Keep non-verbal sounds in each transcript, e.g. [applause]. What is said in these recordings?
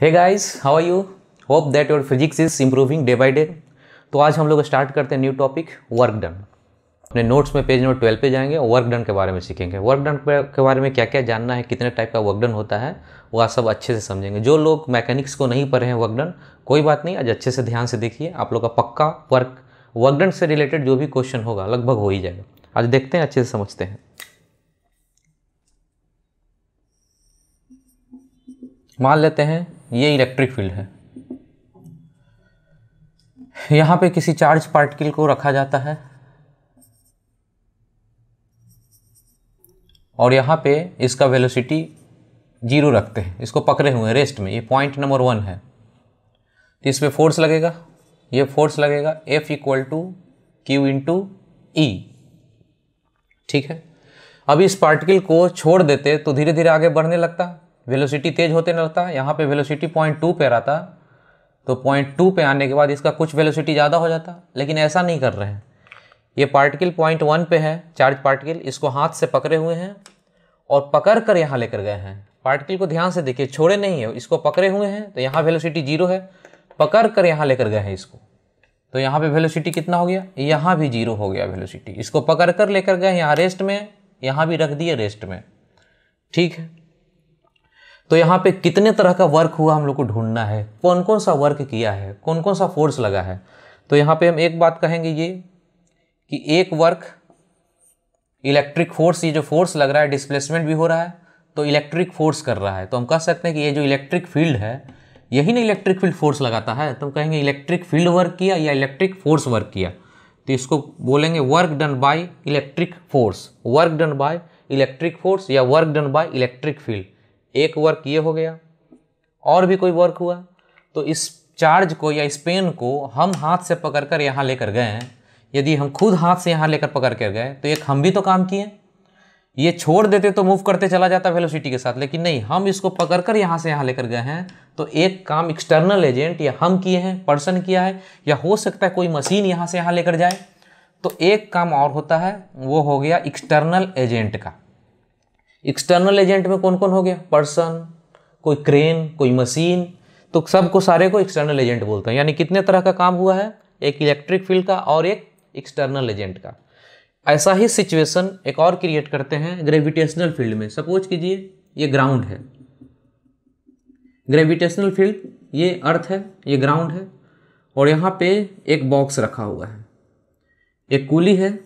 hey guys how are you hope that your physics is improving day by day तो आज हम लोग start करते हैं न्यू टॉपिक वर्क डन अपने नोट्स में पेज नंबर ट्वेल्व पे जाएंगे और वर्क डन के बारे में सीखेंगे वर्क डन के बारे में क्या क्या जानना है कितने टाइप का वर्क डन होता है वो आप सब अच्छे से समझेंगे जो लोग मैकेनिक्स को नहीं पढ़े हैं वर्क डन कोई बात नहीं आज अच्छे से ध्यान से देखिए आप लोग का पक्का वर्क वर्क डन से रिलेटेड जो भी क्वेश्चन होगा लगभग हो ही जाएगा आज देखते हैं अच्छे से समझते हैं मान लेते हैं ये इलेक्ट्रिक फील्ड है यहां पे किसी चार्ज पार्टिकल को रखा जाता है और यहां पे इसका वेलोसिटी जीरो रखते हैं इसको पकड़े हुए हैं रेस्ट में ये पॉइंट नंबर वन है तो इस पर फोर्स लगेगा ये फोर्स लगेगा F equal to q into E ठीक है अब इस पार्टिकल को छोड़ देते तो धीरे धीरे आगे बढ़ने लगता वेलोसिटी तेज़ होते रहता यहाँ पे वेलोसिटी पॉइंट टू पर रहता तो पॉइंट टू पर आने के बाद इसका कुछ वेलोसिटी ज़्यादा हो जाता लेकिन ऐसा नहीं कर रहे हैं ये पार्टिकल पॉइंट वन पे है चार्ज पार्टिकल इसको हाथ से पकड़े हुए हैं और पकड़ कर यहाँ लेकर गए हैं पार्टिकल को ध्यान से देखिए छोड़े नहीं है इसको पकड़े हुए हैं तो यहाँ वेलोसिटी जीरो है पकड़ कर यहाँ लेकर गए हैं इसको तो यहाँ पे वेलोसिटी कितना हो गया यहाँ भी जीरो हो गया वेलोसिटी इसको पकड़ कर लेकर गए यहाँ रेस्ट में यहाँ भी रख दिए रेस्ट में ठीक है तो यहाँ पे कितने तरह का वर्क हुआ हम लोग को ढूंढना है कौन कौन सा वर्क किया है कौन कौन सा फोर्स लगा है तो यहाँ पे हम एक बात कहेंगे ये कि एक वर्क इलेक्ट्रिक फोर्स ये जो फोर्स लग रहा है डिस्प्लेसमेंट भी हो रहा है तो इलेक्ट्रिक फोर्स कर रहा है तो हम कह सकते हैं कि ये जो इलेक्ट्रिक फील्ड है यही ना इलेक्ट्रिक फील्ड फोर्स लगाता है तो हम कहेंगे इलेक्ट्रिक फील्ड वर्क किया या इलेक्ट्रिक फोर्स वर्क किया तो इसको बोलेंगे work done by electric force work done by electric force या work done by electric field एक वर्क ये हो गया और भी कोई वर्क हुआ तो इस चार्ज को या इस पेन को हम हाथ से पकड़ कर यहाँ लेकर गए हैं यदि हम खुद हाथ से यहाँ लेकर पकड़ कर गए तो एक हम भी तो काम किए ये छोड़ देते तो मूव करते चला जाता वेलोसिटी के साथ लेकिन नहीं हम इसको पकड़ कर यहाँ से यहाँ लेकर गए हैं तो एक काम एक्सटर्नल एजेंट या हम किए हैं पर्सन किया है या हो सकता है कोई मशीन यहाँ से यहाँ लेकर जाए तो एक काम और होता है वो हो गया एक्सटर्नल एजेंट का एक्सटर्नल एजेंट में कौन कौन हो गया पर्सन कोई क्रेन कोई मशीन तो सबको सारे को एक्सटर्नल एजेंट बोलते हैं यानी कितने तरह का काम हुआ है एक इलेक्ट्रिक फील्ड का और एक एक्सटर्नल एजेंट का ऐसा ही सिचुएशन एक और क्रिएट करते हैं ग्रेविटेशनल फील्ड में सपोज कीजिए ये ग्राउंड है ग्रेविटेशनल फील्ड ये अर्थ है ये ग्राउंड है और यहाँ पे एक बॉक्स रखा हुआ है एक कूली है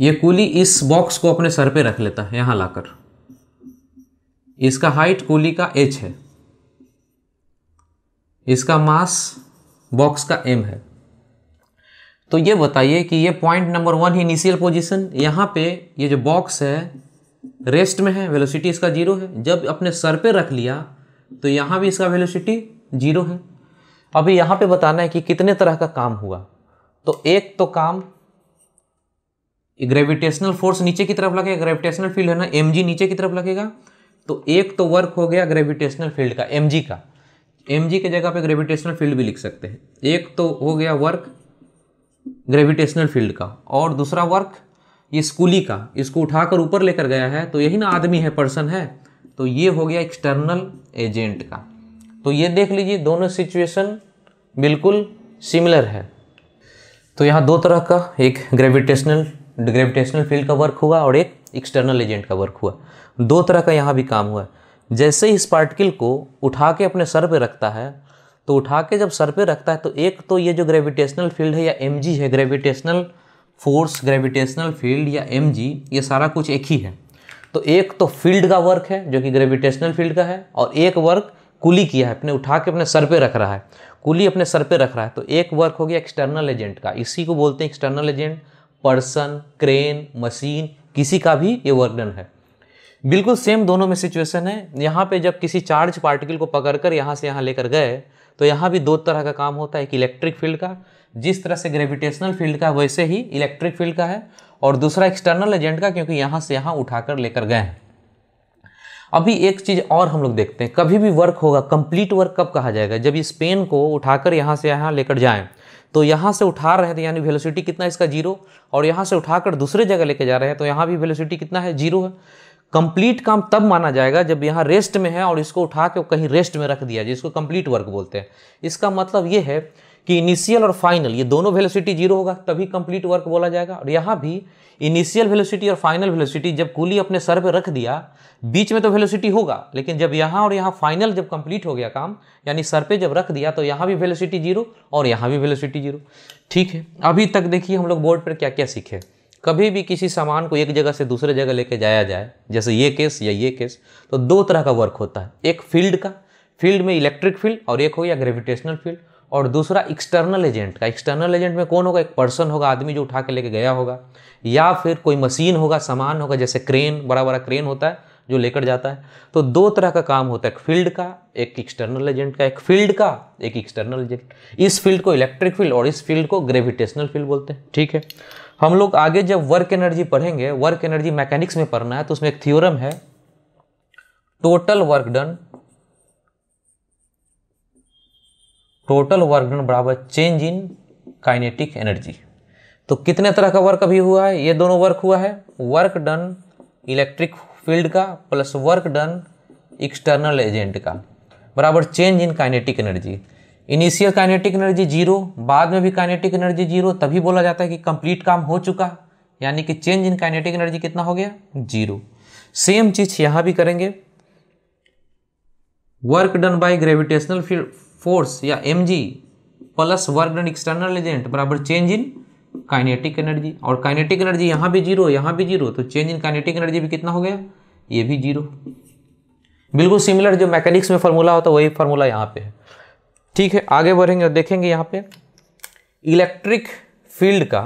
ये कूली इस बॉक्स को अपने सर पे रख लेता है यहाँ लाकर इसका हाइट कूली का एच है इसका मास बॉक्स का एम है तो ये बताइए कि ये point number one initial position यहाँ पे ये जो बॉक्स है रेस्ट में है वेलोसिटी इसका जीरो है जब अपने सर पे रख लिया तो यहाँ भी इसका वेलोसिटी जीरो है अभी यहाँ पे बताना है कि कितने तरह का काम हुआ तो एक तो काम ग्रेविटेशनल फोर्स नीचे की तरफ लगेगा ग्रेविटेशनल फील्ड है ना एम नीचे की तरफ लगेगा तो एक तो वर्क हो गया ग्रेविटेशनल फील्ड का एम का एम जी की जगह पे ग्रेविटेशनल फील्ड भी लिख सकते हैं एक तो हो गया वर्क ग्रेविटेशनल फील्ड का और दूसरा वर्क ये स्कूली का इसको उठाकर ऊपर लेकर गया है तो यही ना आदमी है पर्सन है तो ये हो गया एक्सटर्नल एजेंट का तो ये देख लीजिए दोनों सिचुएशन बिल्कुल सिमिलर है तो यहाँ दो तरह का एक ग्रेविटेशनल ग्रेविटेशनल फील्ड का वर्क हुआ और एक एक्सटर्नल एजेंट का वर्क हुआ दो तरह का यहाँ भी काम हुआ है जैसे ही इस पार्टिकल को उठा के अपने सर पे रखता है तो उठा के जब सर पे रखता है तो एक तो ये जो ग्रेविटेशनल फील्ड है या एम है ग्रेविटेशनल फोर्स ग्रेविटेशनल फील्ड या एम ये सारा कुछ एक ही है तो एक तो फील्ड का वर्क है जो कि ग्रेविटेशनल फील्ड का है और एक वर्क कुली किया है अपने उठा के अपने सर पे रख रहा है कुली अपने सर पे रख रहा है तो एक वर्क हो गया एक्सटर्नल एजेंट का इसी को बोलते हैं external agent person crane machine किसी का भी ये वर्णन है बिल्कुल सेम दोनों में सिचुएशन है यहाँ पे जब किसी चार्ज पार्टिकल को पकड़कर यहाँ से यहाँ लेकर गए तो यहाँ भी दो तरह का काम होता है एक इलेक्ट्रिक फील्ड का जिस तरह से ग्रेविटेशनल फील्ड का वैसे ही इलेक्ट्रिक फील्ड का है और दूसरा एक्सटर्नल एजेंट का क्योंकि यहाँ से यहाँ उठाकर लेकर गए हैं अभी एक चीज़ और हम लोग देखते हैं कभी भी वर्क होगा कंप्लीट वर्क कब कहा जाएगा जब इस पेन को उठाकर यहाँ से यहाँ लेकर जाएं तो यहाँ से उठा रहे हैं तो यानी वेलोसिटी कितना इसका जीरो और यहाँ से उठाकर दूसरे जगह लेके जा रहे हैं तो यहाँ भी वेलोसिटी कितना है जीरो है कंप्लीट काम तब माना जाएगा जब यहाँ रेस्ट में है और इसको उठा के कहीं रेस्ट में रख दिया जिसको कंप्लीट वर्क बोलते हैं इसका मतलब ये है कि इनिशियल और फाइनल ये दोनों वेलोसिटी जीरो होगा तभी कंप्लीट वर्क बोला जाएगा और यहाँ भी इनिशियल वेलोसिटी और फाइनल वेलोसिटी जब कुली अपने सर पे रख दिया बीच में तो वेलोसिटी होगा लेकिन जब यहाँ और यहाँ फाइनल जब कंप्लीट हो गया काम यानी सर पे जब रख दिया तो यहाँ भी वेलोसिटी जीरो और यहाँ भी वेलोसिटी जीरो ठीक है अभी तक देखिए हम लोग बोर्ड पर क्या क्या सीखे कभी भी किसी सामान को एक जगह से दूसरे जगह लेके जाया जाए जैसे ये केस या ये केस तो दो तरह का वर्क होता है एक फील्ड का फील्ड में इलेक्ट्रिक फील्ड और एक हो गया ग्रेविटेशनल फील्ड और दूसरा एक्सटर्नल एजेंट का एक्सटर्नल एजेंट में कौन होगा एक पर्सन होगा आदमी जो उठा के लेके गया होगा या फिर कोई मशीन होगा सामान होगा जैसे क्रेन बड़ा बड़ा क्रेन होता है जो लेकर जाता है तो दो तरह का काम होता है एक फील्ड का एक एक्सटर्नल एजेंट का एक फील्ड का एक एक्सटर्नल एजेंट इस फील्ड को इलेक्ट्रिक फील्ड और इस फील्ड को ग्रेविटेशनल फील्ड बोलते हैं ठीक है हम लोग आगे जब वर्क एनर्जी पढ़ेंगे वर्क एनर्जी मैकेनिक्स में पढ़ना है तो उसमें एक थियोरम है total work done total work done बराबर चेंज इन काइनेटिक एनर्जी तो कितने तरह का वर्क अभी हुआ है ये दोनों वर्क हुआ है वर्क डन इलेक्ट्रिक फील्ड का plus work done external agent का बराबर change in kinetic energy initial kinetic energy zero बाद में भी काइनेटिक एनर्जी जीरो तभी बोला जाता है कि कंप्लीट काम हो चुका यानी कि चेंज इन काइनेटिक एनर्जी कितना हो गया जीरो सेम चीज यहां भी करेंगे work done by gravitational field force या M G plus work done external agent बराबर चेंज इन काइनेटिक एनर्जी और काइनेटिक एनर्जी यहाँ भी जीरो यहाँ भी जीरो तो चेंज इन काइनेटिक एनर्जी भी कितना हो गया ये भी जीरो बिल्कुल सिमिलर जो मैकेनिक्स में फार्मूला होता है वही फार्मूला यहाँ पे है ठीक है आगे बढ़ेंगे और देखेंगे यहाँ पे इलेक्ट्रिक फील्ड का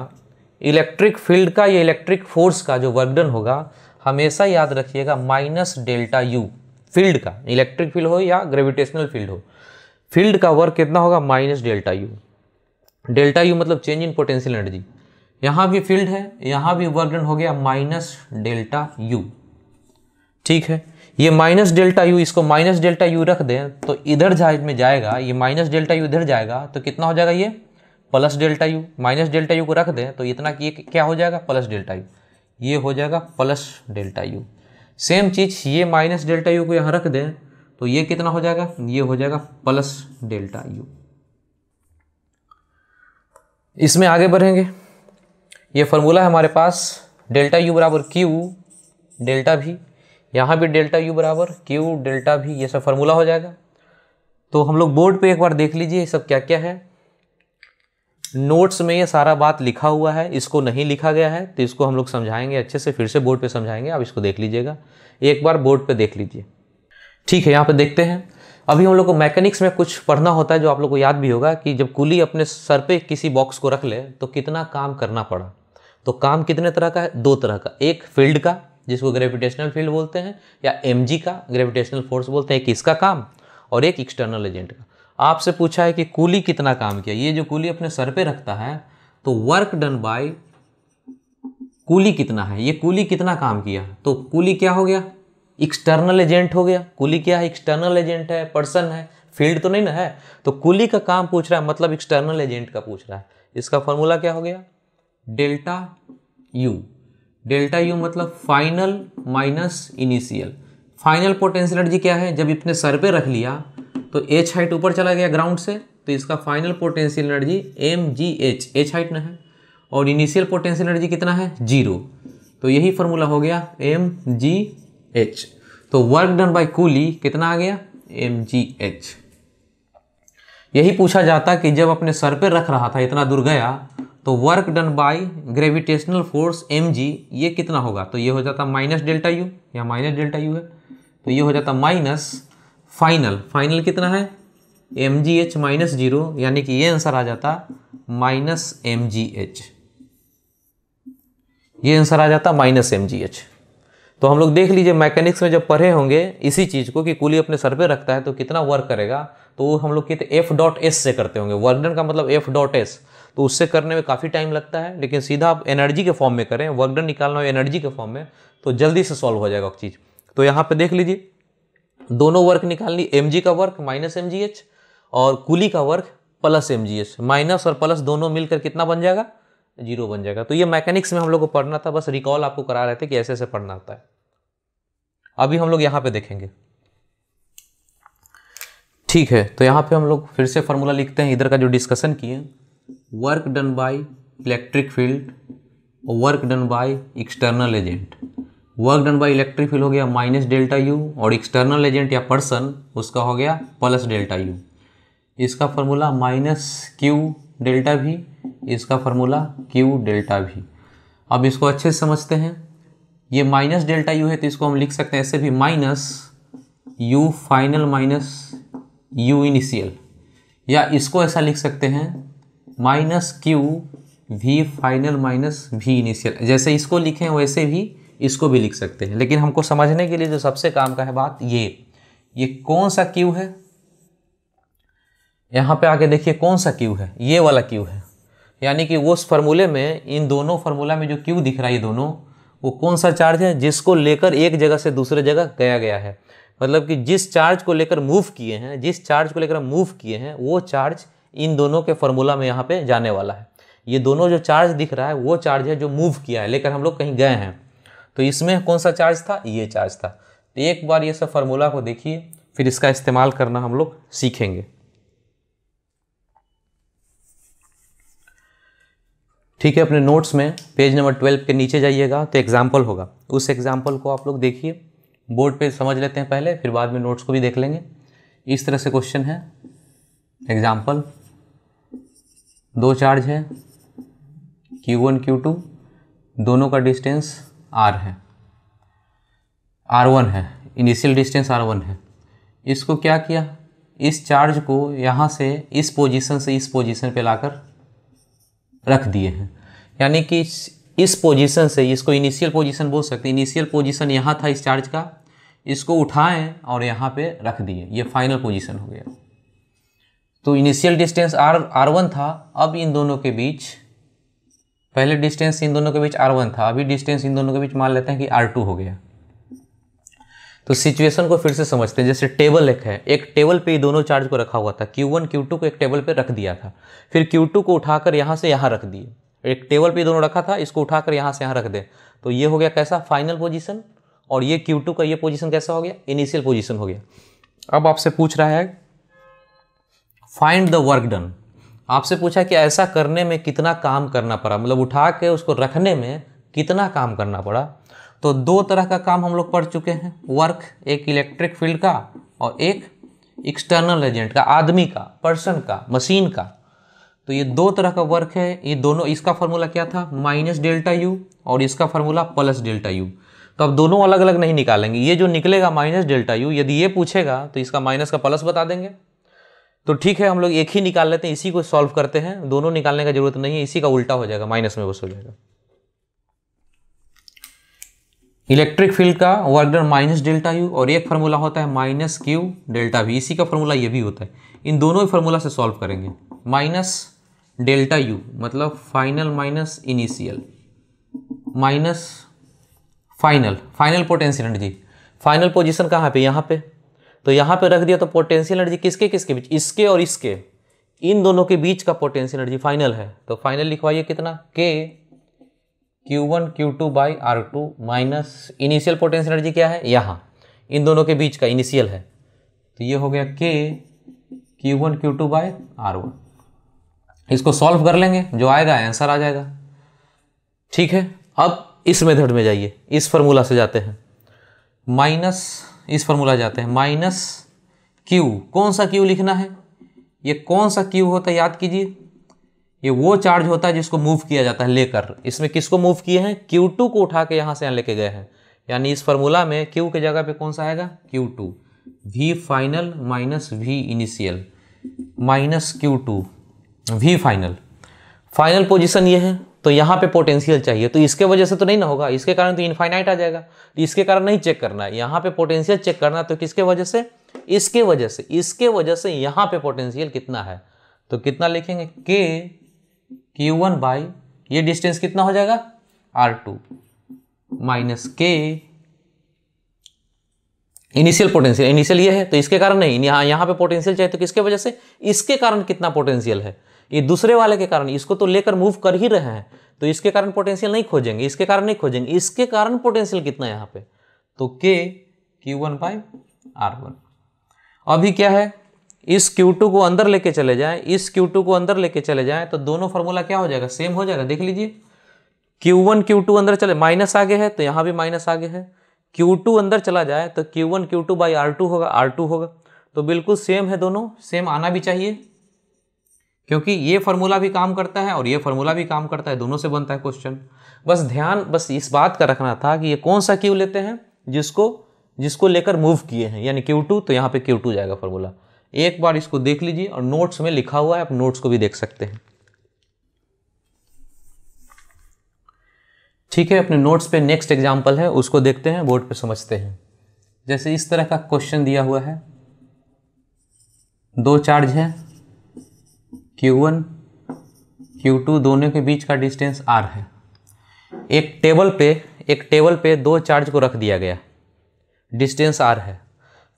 इलेक्ट्रिक फील्ड का या इलेक्ट्रिक फोर्स का जो वर्कडन होगा हमेशा याद रखिएगा माइनस डेल्टा यू फील्ड का इलेक्ट्रिक फील्ड हो या ग्रेविटेशनल फील्ड हो फील्ड का वर्क कितना होगा minus delta U delta U मतलब चेंज इन पोटेंशियल एनर्जी यहाँ भी फील्ड है यहाँ भी वर्क डन हो गया माइनस डेल्टा यू ठीक है ये माइनस डेल्टा यू इसको माइनस डेल्टा यू रख दें तो इधर जा में जाएगा ये माइनस डेल्टा यू इधर जाएगा तो कितना हो जाएगा ये plus delta U minus delta U को रख दें तो इतना कि क्या हो जाएगा प्लस डेल्टा यू ये हो जाएगा प्लस डेल्टा यू सेम चीज़ ये माइनस डेल्टा यू को यहाँ रख दें तो ये कितना हो जाएगा ये हो जाएगा प्लस डेल्टा यू इसमें आगे बढ़ेंगे ये फार्मूला है हमारे पास डेल्टा यू बराबर क्यू डेल्टा भी यहाँ भी डेल्टा यू बराबर क्यू डेल्टा भी ये सब फॉर्मूला हो जाएगा तो हम लोग बोर्ड पे एक बार देख लीजिए ये सब क्या क्या है नोट्स में ये सारा बात लिखा हुआ है इसको नहीं लिखा गया है तो इसको हम लोग समझाएंगे अच्छे से फिर से बोर्ड पे समझाएंगे आप इसको देख लीजिएगा एक बार बोर्ड पे देख लीजिए ठीक है यहाँ पर देखते हैं अभी हम लोग को मैकेनिक्स में कुछ पढ़ना होता है जो आप लोग को याद भी होगा कि जब कुली अपने सर पे किसी बॉक्स को रख ले तो कितना काम करना पड़ा तो काम कितने तरह का है दो तरह का एक फील्ड का जिसको ग्रेविटेशनल फील्ड बोलते हैं या एम का ग्रेविटेशनल फोर्स बोलते हैं एक इसका काम और एक एक्सटर्नल एजेंट का आपसे पूछा है कि कूली कितना काम किया ये जो कूली अपने सर पे रखता है तो वर्क डन बाय कूली कितना है ये कूली कितना काम किया तो कूली क्या हो गया एक्सटर्नल एजेंट हो गया कुली क्या है एक्सटर्नल एजेंट है पर्सन है फील्ड तो नहीं ना है तो कुली का काम पूछ रहा है मतलब एक्सटर्नल एजेंट का पूछ रहा है इसका फॉर्मूला क्या हो गया डेल्टा यू डेल्टा यू मतलब final minus initial final potential energy क्या है जब इसने सर पे रख लिया तो एच हाइट ऊपर चला गया ग्राउंड से तो इसका final potential energy M G H H height ना है और इनिशियल पोटेंशियल एनर्जी कितना है जीरो तो यही फार्मूला हो गया एम जी एच तो वर्क डन बाय कूली कितना आ गया एम जी एच यही पूछा जाता कि जब अपने सर पे रख रहा था इतना दूर गया तो work done by gravitational force M G ये कितना होगा तो ये हो जाता माइनस डेल्टा यू या माइनस डेल्टा यू है तो ये हो जाता माइनस फाइनल फाइनल कितना है M G H minus zero यानी कि ये आंसर आ जाता माइनस एम जी एच ये आंसर आ जाता माइनस एम जी एच तो हम लोग देख लीजिए मैकेनिक्स में जब पढ़े होंगे इसी चीज़ को कि कुली अपने सर पे रखता है तो कितना वर्क करेगा तो हम लोग कहते एफ डॉट एस से करते होंगे वर्कडन का मतलब एफ डॉट एस तो उससे करने में काफ़ी टाइम लगता है लेकिन सीधा आप एनर्जी के फॉर्म में करें वर्कडन निकालना हो एनर्जी के फॉर्म में तो जल्दी से सॉल्व हो जाएगा चीज़ तो यहाँ पर देख लीजिए दोनों वर्क निकालनी एम का वर्क माइनस एम और कुली का वर्क प्लस एम माइनस और प्लस दोनों मिलकर कितना बन जाएगा जीरो बन जाएगा तो ये मैकेनिक्स में हम लोग को पढ़ना था बस रिकॉल आपको करा रहे थे कि ऐसे ऐसे पढ़ना होता है अभी हम लोग यहाँ पे देखेंगे ठीक है तो यहाँ पे हम लोग फिर से फार्मूला लिखते हैं इधर का जो डिस्कशन किए work done by electric field और work done by external agent work done by electric field हो गया माइनस डेल्टा यू और एक्सटर्नल एजेंट या पर्सन उसका हो गया प्लस डेल्टा यू इसका formula minus Q delta V इसका फार्मूला क्यू डेल्टा भी अब इसको अच्छे से समझते हैं ये माइनस डेल्टा यू है तो इसको हम लिख सकते हैं ऐसे भी minus U final minus U initial या इसको ऐसा लिख सकते हैं minus Q V final minus V initial जैसे इसको लिखें वैसे भी इसको भी लिख सकते हैं लेकिन हमको समझने के लिए जो सबसे काम का है बात ये ये कौन सा क्यू है यहाँ पे आके देखिए कौन सा क्यू है ये वाला क्यू है यानी कि उस फार्मूले में इन दोनों फार्मूला में जो क्यू दिख रहा है दोनों वो कौन सा चार्ज है जिसको लेकर एक जगह से दूसरे जगह गया गया है मतलब कि जिस चार्ज को लेकर मूव किए हैं जिस चार्ज को लेकर मूव किए हैं वो चार्ज इन दोनों के फार्मूला में यहाँ पे जाने वाला है ये दोनों जो चार्ज दिख रहा है वो चार्ज है जो मूव किया है लेकर हम लोग कहीं गए हैं तो इसमें कौन सा चार्ज था ये चार्ज था तो एक बार ये सब फार्मूला को देखिए फिर इसका इस्तेमाल करना हम लोग सीखेंगे ठीक है अपने नोट्स में पेज नंबर ट्वेल्व के नीचे जाइएगा तो एग्जाम्पल होगा उस एग्जाम्पल को आप लोग देखिए बोर्ड पे समझ लेते हैं पहले फिर बाद में नोट्स को भी देख लेंगे इस तरह से क्वेश्चन है एग्जाम्पल दो चार्ज है क्यू वन क्यू टू दोनों का डिस्टेंस आर है आर वन है इनिशियल डिस्टेंस आर वन है इसको क्या किया इस चार्ज को यहाँ से इस पोजीशन से इस पोजीशन पे लाकर रख दिए हैं यानी कि इस पोजीशन से इसको इनिशियल पोजीशन बोल सकते हैं इनिशियल पोजीशन यहाँ था इस चार्ज का इसको उठाएं और यहाँ पे रख दिए ये फाइनल पोजीशन हो गया तो initial distance R R one था अब इन दोनों के बीच पहले डिस्टेंस इन दोनों के बीच आर वन था अभी डिस्टेंस इन दोनों के बीच मान लेते हैं कि आर टू हो गया तो सिचुएशन को फिर से समझते हैं जैसे टेबल एक है एक टेबल पे दोनों चार्ज को रखा हुआ था Q1 Q2 को एक टेबल पे रख दिया था फिर Q2 को उठाकर यहाँ से यहाँ रख दिए एक टेबल पे दोनों रखा था इसको उठाकर यहाँ से यहाँ रख दे तो ये हो गया कैसा फाइनल पोजिशन और ये Q2 का ये पोजिशन कैसा हो गया इनिशियल पोजिशन हो गया अब आपसे पूछ रहा है फाइंड द वर्क डन आपसे पूछा कि ऐसा करने में कितना काम करना पड़ा मतलब उठा के उसको रखने में कितना काम करना पड़ा तो दो तरह का काम हम लोग पढ़ चुके हैं वर्क एक इलेक्ट्रिक फील्ड का और एक एक्सटर्नल एजेंट का आदमी का पर्सन का मशीन का तो ये दो तरह का वर्क है ये दोनों इसका फॉर्मूला क्या था माइनस डेल्टा यू और इसका फार्मूला प्लस डेल्टा यू तो अब दोनों अलग अलग नहीं निकालेंगे ये जो निकलेगा माइनस डेल्टा यू यदि ये पूछेगा तो इसका माइनस का प्लस बता देंगे तो ठीक है हम लोग एक ही निकाल लेते हैं इसी को सॉल्व करते हैं दोनों निकालने का जरूरत नहीं है इसी का उल्टा हो जाएगा माइनस में बस हो जाएगा इलेक्ट्रिक फील्ड का work done minus delta U और एक फार्मूला होता है माइनस क्यू डेल्टा वी इसी का फार्मूला ये भी होता है इन दोनों ही फार्मूला से सॉल्व करेंगे माइनस डेल्टा यू मतलब final minus initial minus final final potential energy final position कहाँ पे यहाँ पे तो यहाँ पे रख दिया तो पोटेंशियल एनर्जी किसके किसके बीच इसके और इसके इन दोनों के बीच का पोटेंशियल एनर्जी फाइनल है तो फाइनल लिखवाइए कितना K Q1 one Q two by R two minus initial potential energy क्या है यहाँ इन दोनों के बीच का इनिशियल है तो ये हो गया K Q1 one Q two by R one इसको सॉल्व कर लेंगे जो आएगा आंसर आ जाएगा ठीक है अब इस मेथड में जाइए इस फॉर्मूला से जाते हैं माइनस इस फॉर्मूला जाते हैं माइनस क्यू कौन सा क्यू लिखना है ये कौन सा क्यू होता है याद कीजिए ये वो चार्ज होता है जिसको मूव किया जाता है लेकर इसमें किसको मूव किए हैं क्यू टू को उठा के यहाँ से यहाँ लेके गए हैं यानी इस फॉर्मूला में क्यू के जगह पे कौन सा आएगा Q two V final minus V initial minus Q two V final final position ये है तो यहाँ पे पोटेंशियल चाहिए तो इसके वजह से तो नहीं ना होगा इसके कारण तो इनफाइनाइट आ जाएगा तो इसके कारण नहीं चेक करना है यहाँ पे पोटेंशियल चेक करना तो किसके वजह से इसके वजह से इसके वजह से यहाँ पे पोटेंशियल कितना है तो कितना लिखेंगे के क्यू वन बाई ये डिस्टेंस कितना हो जाएगा R two minus K initial potential initial ये है तो इसके कारण नहीं यहाँ यहाँ पे पोटेंशियल चाहिए तो किसके वजह से इसके कारण कितना पोटेंशियल है ये दूसरे वाले के कारण इसको तो लेकर मूव कर ही रहे हैं तो इसके कारण पोटेंशियल नहीं खोजेंगे इसके कारण नहीं खोजेंगे इसके कारण पोटेंशियल कितना है यहाँ पे तो K Q one by R one अभी क्या है इस Q2 को अंदर लेके चले जाएं इस Q2 को अंदर लेके चले जाएं तो दोनों फार्मूला क्या हो जाएगा सेम हो जाएगा देख लीजिए Q1 Q2 अंदर चले माइनस आगे है तो यहाँ भी माइनस आगे है Q2 अंदर चला जाए तो Q1 Q2 to by are होगा R2 होगा तो बिल्कुल सेम है दोनों सेम आना भी चाहिए क्योंकि ये फार्मूला भी काम करता है और ये फार्मूला भी काम करता है दोनों से बनता है क्वेश्चन बस ध्यान बस इस बात का रखना था कि ये कौन सा क्यू लेते हैं जिसको जिसको लेकर मूव किए हैं यानी क्यू तो यहाँ पे क्यू जाएगा फार्मूला एक बार इसको देख लीजिए और नोट्स में लिखा हुआ है आप नोट्स को भी देख सकते हैं ठीक है अपने नोट्स पे नेक्स्ट एग्जाम्पल है उसको देखते हैं बोर्ड पे समझते हैं जैसे इस तरह का क्वेश्चन दिया हुआ है दो चार्ज है Q1, वन क्यू टू दोनों के बीच का डिस्टेंस R है एक टेबल पे एक टेबल पे दो चार्ज को रख दिया गया डिस्टेंस आर है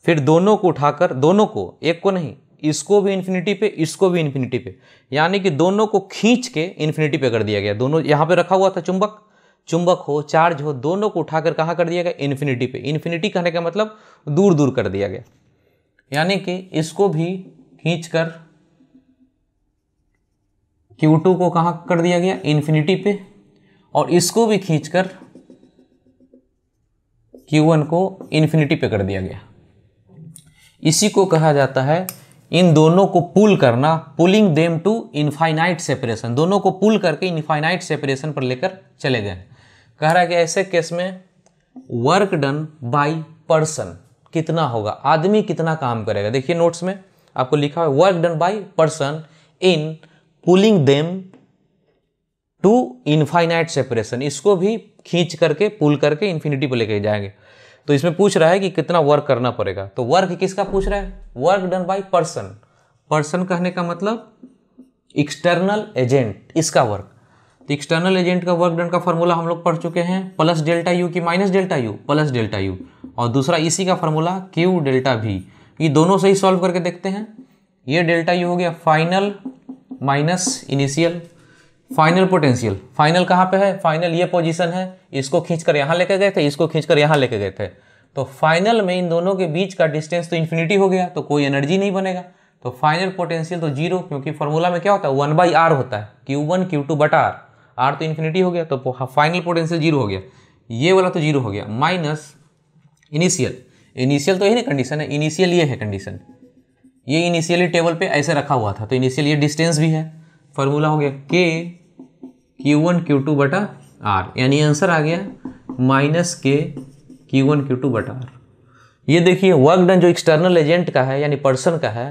फिर दोनों को उठाकर दोनों को एक को नहीं इसको भी इन्फिनिटी पे इसको भी इन्फिनिटी पे यानी कि दोनों को खींच के इन्फिनिटी पे कर दिया गया दोनों यहाँ पे रखा हुआ था चुंबक चुंबक हो चार्ज हो दोनों को उठाकर कहाँ कर दिया गया इन्फिनिटी पे इन्फिनिटी कहने का मतलब दूर दूर कर दिया गया यानी कि इसको भी खींच कर क्यू टू को कहाँ कर दिया गया इन्फिनिटी पे और इसको भी खींच कर क्यू वन को इन्फिनिटी पे कर दिया गया इसी को कहा जाता है इन दोनों को पुल करना pulling them to infinite separation दोनों को पुल करके इनफाइनाइट सेपरेशन पर लेकर चले गए कह रहा है कि ऐसे केस में वर्क डन बाई पर्सन कितना होगा आदमी कितना काम करेगा देखिए नोट्स में आपको लिखा हुआ work done by person in pulling them to infinite separation इसको भी खींच करके पुल करके इन्फिनिटी पर लेके जाएंगे तो इसमें पूछ रहा है कि कितना वर्क करना पड़ेगा तो वर्क किसका पूछ रहा है work done by person person कहने का मतलब एक्सटर्नल एजेंट इसका वर्क तो एक्सटर्नल एजेंट का वर्क डन का फॉर्मूला हम लोग पढ़ चुके हैं प्लस डेल्टा यू की minus delta U plus delta U और दूसरा इसी का फॉर्मूला क्यू डेल्टा भी ये दोनों से ही सॉल्व करके देखते हैं ये डेल्टा यू हो गया final minus initial final potential final कहाँ पे है फाइनल ये पोजीशन है इसको खींचकर यहाँ लेके गए थे इसको खींचकर यहाँ लेके गए थे तो फाइनल में इन दोनों के बीच का डिस्टेंस तो इन्फिनिटी हो गया तो कोई एनर्जी नहीं बनेगा तो फाइनल पोटेंशियल तो जीरो क्योंकि फॉर्मूला में क्या होता है वन बाई आर होता है Q one Q two but R R तो इन्फिनिटी हो गया तो फाइनल पोटेंशियल जीरो हो गया ये वाला तो जीरो हो गया माइनस इनिशियल इनिशियल तो यही ना कंडीशन है इनिशियल ये है कंडीशन ये इनिशियली टेबल पर ऐसे रखा हुआ था तो इनिशियल ये डिस्टेंस भी है फॉर्मूला हो गया K Q one Q two बटा आर यानी आंसर आ गया minus K Q one Q two बटा आर ये देखिए वर्क डन जो एक्सटर्नल एजेंट का है यानी पर्सन का है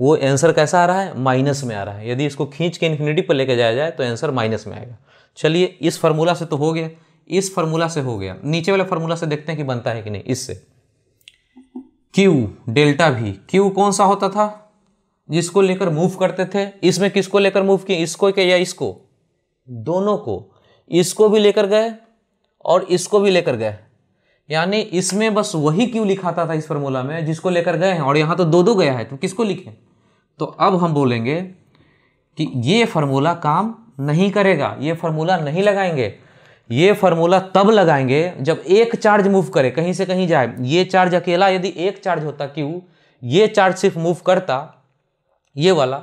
वो आंसर कैसा आ रहा है माइनस में आ रहा है यदि इसको खींच के इन्फिनिटी पर लेके जाया जाए तो आंसर माइनस में आएगा चलिए इस फार्मूला से तो हो गया इस फार्मूला से हो गया नीचे वाले फार्मूला से देखते हैं कि बनता है कि नहीं इससे क्यू डेल्टा भी क्यू कौन सा होता था जिसको लेकर मूव करते थे इसमें किसको लेकर मूव किए इसको के या इसको दोनों को इसको भी लेकर गए और इसको भी लेकर गए यानी इसमें बस वही क्यों लिखाता था इस फॉर्मूला में जिसको लेकर गए हैं और यहाँ तो दो दो गया है तो किसको लिखें तो अब हम बोलेंगे कि ये फार्मूला काम नहीं करेगा ये फार्मूला नहीं लगाएंगे ये फार्मूला तब लगाएंगे जब एक चार्ज मूव करे कहीं से कहीं जाए ये चार्ज अकेला यदि एक चार्ज होता क्यू ये चार्ज सिर्फ मूव करता ये वाला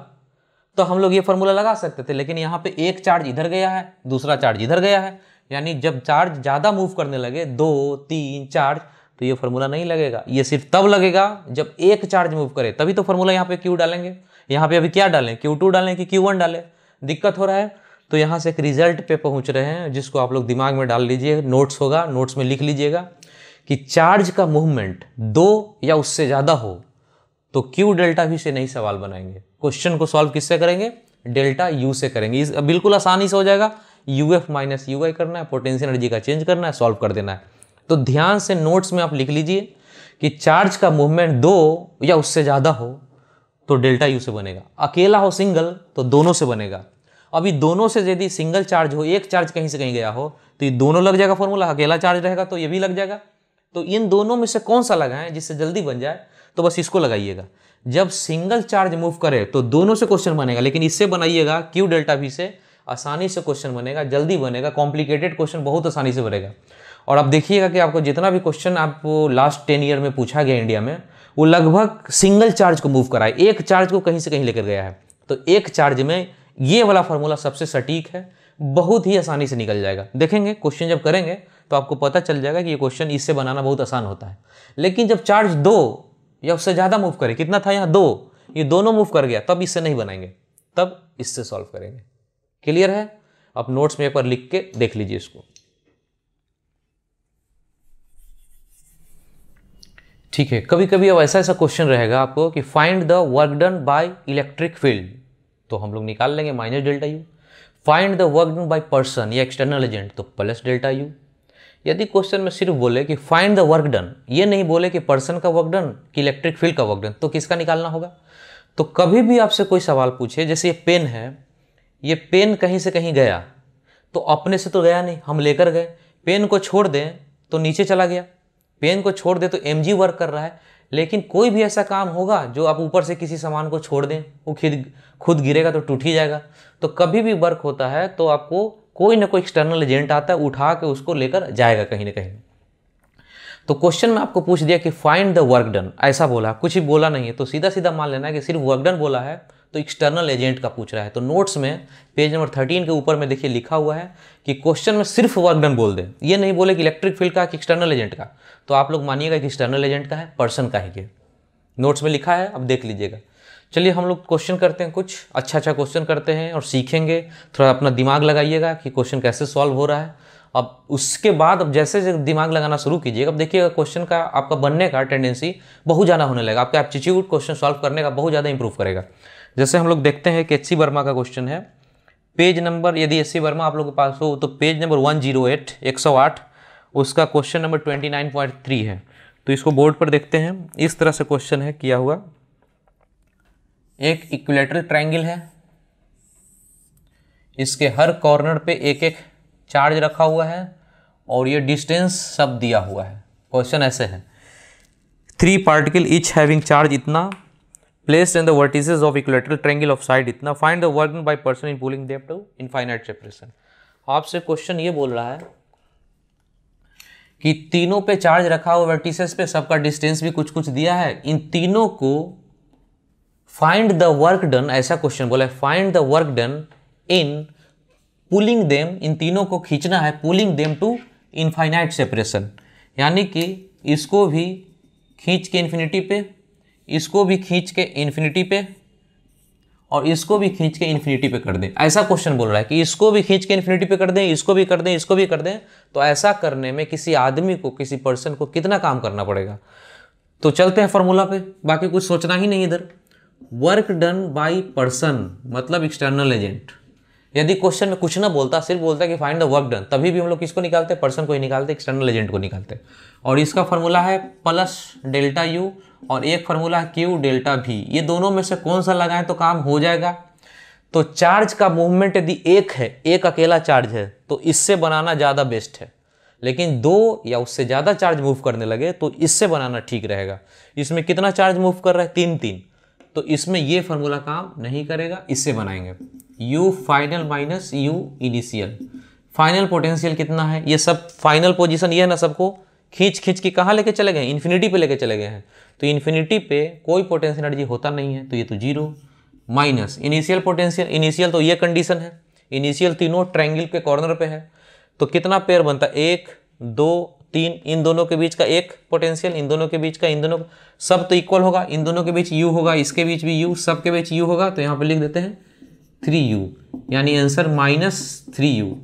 तो हम लोग ये फॉर्मूला लगा सकते थे लेकिन यहाँ पे एक चार्ज इधर गया है दूसरा चार्ज इधर गया है यानी जब चार्ज ज़्यादा मूव करने लगे दो तीन चार्ज तो ये फॉर्मूला नहीं लगेगा ये सिर्फ तब लगेगा जब एक चार्ज मूव करे तभी तो फॉर्मूला यहाँ पे क्यू डालेंगे यहाँ पे अभी क्या डालें क्यू टू डालें कि क्यू वन डालें दिक्कत हो रहा है तो यहाँ से एक रिजल्ट पे पहुँच रहे हैं जिसको आप लोग दिमाग में डाल लीजिए नोट्स होगा नोट्स में लिख लीजिएगा कि चार्ज का मूवमेंट दो या उससे ज़्यादा हो तो क्यू डेल्टा वी से नहीं सवाल बनाएंगे क्वेश्चन को सॉल्व किससे करेंगे डेल्टा यू से करेंगे इस बिल्कुल आसानी से हो जाएगा U F minus U I करना है पोटेंशियल एनर्जी का चेंज करना है सॉल्व कर देना है तो ध्यान से नोट्स में आप लिख लीजिए कि चार्ज का मूवमेंट दो या उससे ज़्यादा हो तो डेल्टा यू से बनेगा अकेला हो सिंगल तो दोनों से बनेगा अभी दोनों से यदि सिंगल चार्ज हो एक चार्ज कहीं से कहीं गया हो तो ये दोनों लग जाएगा फॉर्मूला अकेला चार्ज रहेगा तो ये भी लग जाएगा तो इन दोनों में से कौन सा लगाएं जिससे जल्दी बन जाए तो बस इसको लगाइएगा जब सिंगल चार्ज मूव करे तो दोनों से क्वेश्चन बनेगा लेकिन इससे बनाइएगा क्यू डेल्टा भी से आसानी से क्वेश्चन बनेगा जल्दी बनेगा कॉम्प्लिकेटेड क्वेश्चन बहुत आसानी से बनेगा और आप देखिएगा कि आपको जितना भी क्वेश्चन आप लास्ट टेन ईयर में पूछा गया इंडिया में वो लगभग सिंगल चार्ज को मूव कराए एक चार्ज को कहीं से कहीं लेकर गया है तो एक चार्ज में ये वाला फार्मूला सबसे सटीक है बहुत ही आसानी से निकल जाएगा देखेंगे क्वेश्चन जब करेंगे तो आपको पता चल जाएगा कि ये क्वेश्चन इससे बनाना बहुत आसान होता है लेकिन जब चार्ज दो या उससे ज़्यादा मूव करे कितना था यहाँ दो ये दोनों मूव कर गया तब इससे नहीं बनाएंगे तब इससे सॉल्व करेंगे क्लियर है आप नोट्स में एक बार लिख के देख लीजिए इसको ठीक है कभी कभी अब ऐसा ऐसा क्वेश्चन रहेगा आपको कि find the work done by electric field तो हम लोग निकाल लेंगे minus delta U find the work done by person या एक्सटर्नल एजेंट तो प्लस डेल्टा यू यदि क्वेश्चन में सिर्फ बोले कि फाइंड द वर्क डन ये नहीं बोले कि पर्सन का वर्क डन कि इलेक्ट्रिक फील्ड का वर्क डन तो किसका निकालना होगा तो कभी भी आपसे कोई सवाल पूछे जैसे ये पेन है ये पेन कहीं से कहीं गया तो अपने से तो गया नहीं हम लेकर गए पेन को छोड़ दें तो नीचे चला गया पेन को छोड़ दें तो एम वर्क कर रहा है लेकिन कोई भी ऐसा काम होगा जो आप ऊपर से किसी सामान को छोड़ दें वो खुद खुद गिरेगा तो टूट ही जाएगा तो कभी भी वर्क होता है तो आपको कोई ना कोई एक्सटर्नल एजेंट आता है उठा के उसको लेकर जाएगा कहीं ना कहीं तो क्वेश्चन में आपको पूछ दिया कि फाइंड द वर्क डन ऐसा बोला कुछ ही बोला नहीं है तो सीधा सीधा मान लेना है कि सिर्फ वर्क डन बोला है तो एक्सटर्नल एजेंट का पूछ रहा है तो नोट्स में पेज नंबर थर्टीन के ऊपर में देखिए लिखा हुआ है कि क्वेश्चन में सिर्फ वर्क डन बोल दे ये नहीं बोले कि इलेक्ट्रिक फील्ड का कि एक्सटर्नल एजेंट का तो आप लोग मानिएगा कि एक्सटर्नल एजेंट का है पर्सन का ही के नोट्स में लिखा है अब देख लीजिएगा चलिए हम लोग क्वेश्चन करते हैं कुछ अच्छा अच्छा क्वेश्चन करते हैं और सीखेंगे थोड़ा अपना दिमाग लगाइएगा कि क्वेश्चन कैसे सॉल्व हो रहा है अब उसके बाद अब जैसे जैसे दिमाग लगाना शुरू कीजिएगा अब देखिएगा क्वेश्चन का आपका बनने का टेंडेंसी बहुत ज़्यादा होने लगेगा आपका एप्टीट्यूड क्वेश्चन सॉल्व करने का बहुत ज़्यादा इंप्रूव करेगा जैसे हम लोग देखते हैं कि एच सी वर्मा का क्वेश्चन है पेज नंबर यदि एस सी वर्मा आप लोग के पास हो तो page number one zero eight एक सौ आठ उसका question number twenty nine point three है तो इसको बोर्ड पर देखते हैं इस तरह से क्वेश्चन है किया हुआ एक इक्विलेटरल ट्रायंगल है इसके हर कॉर्नर पे एक एक चार्ज रखा हुआ है और ये डिस्टेंस सब दिया हुआ है क्वेश्चन ऐसे है three particle each having charge इतना place in the vertices of equilateral triangle of side इतना find the work by person in pulling them to infinite separation आपसे क्वेश्चन ये बोल रहा है कि तीनों पे चार्ज रखा हुआ वर्टिसेस पे सबका डिस्टेंस भी कुछ कुछ दिया है इन तीनों को फाइंड द वर्क डन ऐसा क्वेश्चन बोला है find the work done in pulling them इन तीनों को खींचना है pulling them to infinite separation यानी कि इसको भी खींच के इन्फिनिटी पे इसको भी खींच के इन्फिनिटी पे और इसको भी खींच के इन्फिनिटी पे कर दें ऐसा क्वेश्चन बोल रहा है कि इसको भी खींच के इन्फिनिटी पे कर दें इसको भी कर दें इसको भी कर दें तो ऐसा करने में किसी आदमी को किसी पर्सन को कितना काम करना पड़ेगा तो चलते हैं फॉर्मूला पे बाकी कुछ सोचना ही नहीं इधर वर्क डन बाय पर्सन मतलब एक्सटर्नल एजेंट यदि क्वेश्चन में कुछ ना बोलता सिर्फ बोलता कि फाइंड द वर्क डन तभी भी हम लोग किसको निकालते पर्सन को ही निकालते एक्सटर्नल एजेंट को निकालते और इसका फॉर्मूला है प्लस डेल्टा यू और एक फार्मूला है क्यू डेल्टा भी ये दोनों में से कौन सा लगाएं तो काम हो जाएगा तो चार्ज का मूवमेंट यदि एक है एक अकेला चार्ज है तो इससे बनाना ज़्यादा बेस्ट है लेकिन दो या उससे ज़्यादा चार्ज मूव करने लगे तो इससे बनाना ठीक रहेगा इसमें कितना चार्ज मूव कर रहा है तीन तीन तो इसमें ये फार्मूला काम नहीं करेगा इससे बनाएंगे U final minus U initial final potential कितना है ये सब फाइनल पोजीशन ये है ना सबको खींच खींच के कहाँ लेके चले गए इन्फिनिटी पे लेके चले गए हैं तो इन्फिनिटी पे कोई पोटेंशियल एनर्जी होता नहीं है तो ये तो zero minus initial potential initial तो ये कंडीशन है इनिशियल तीनों ट्रैंगल के कॉर्नर पर है तो कितना पेयर बनता है एक दो तीन इन दोनों के बीच का एक पोटेंशियल इन दोनों के बीच का इन दोनों सब तो इक्वल होगा इन दोनों के बीच यू होगा इसके बीच भी यू सब के बीच यू होगा तो यहाँ पर लिख देते हैं थ्री यू यानी answer minus three U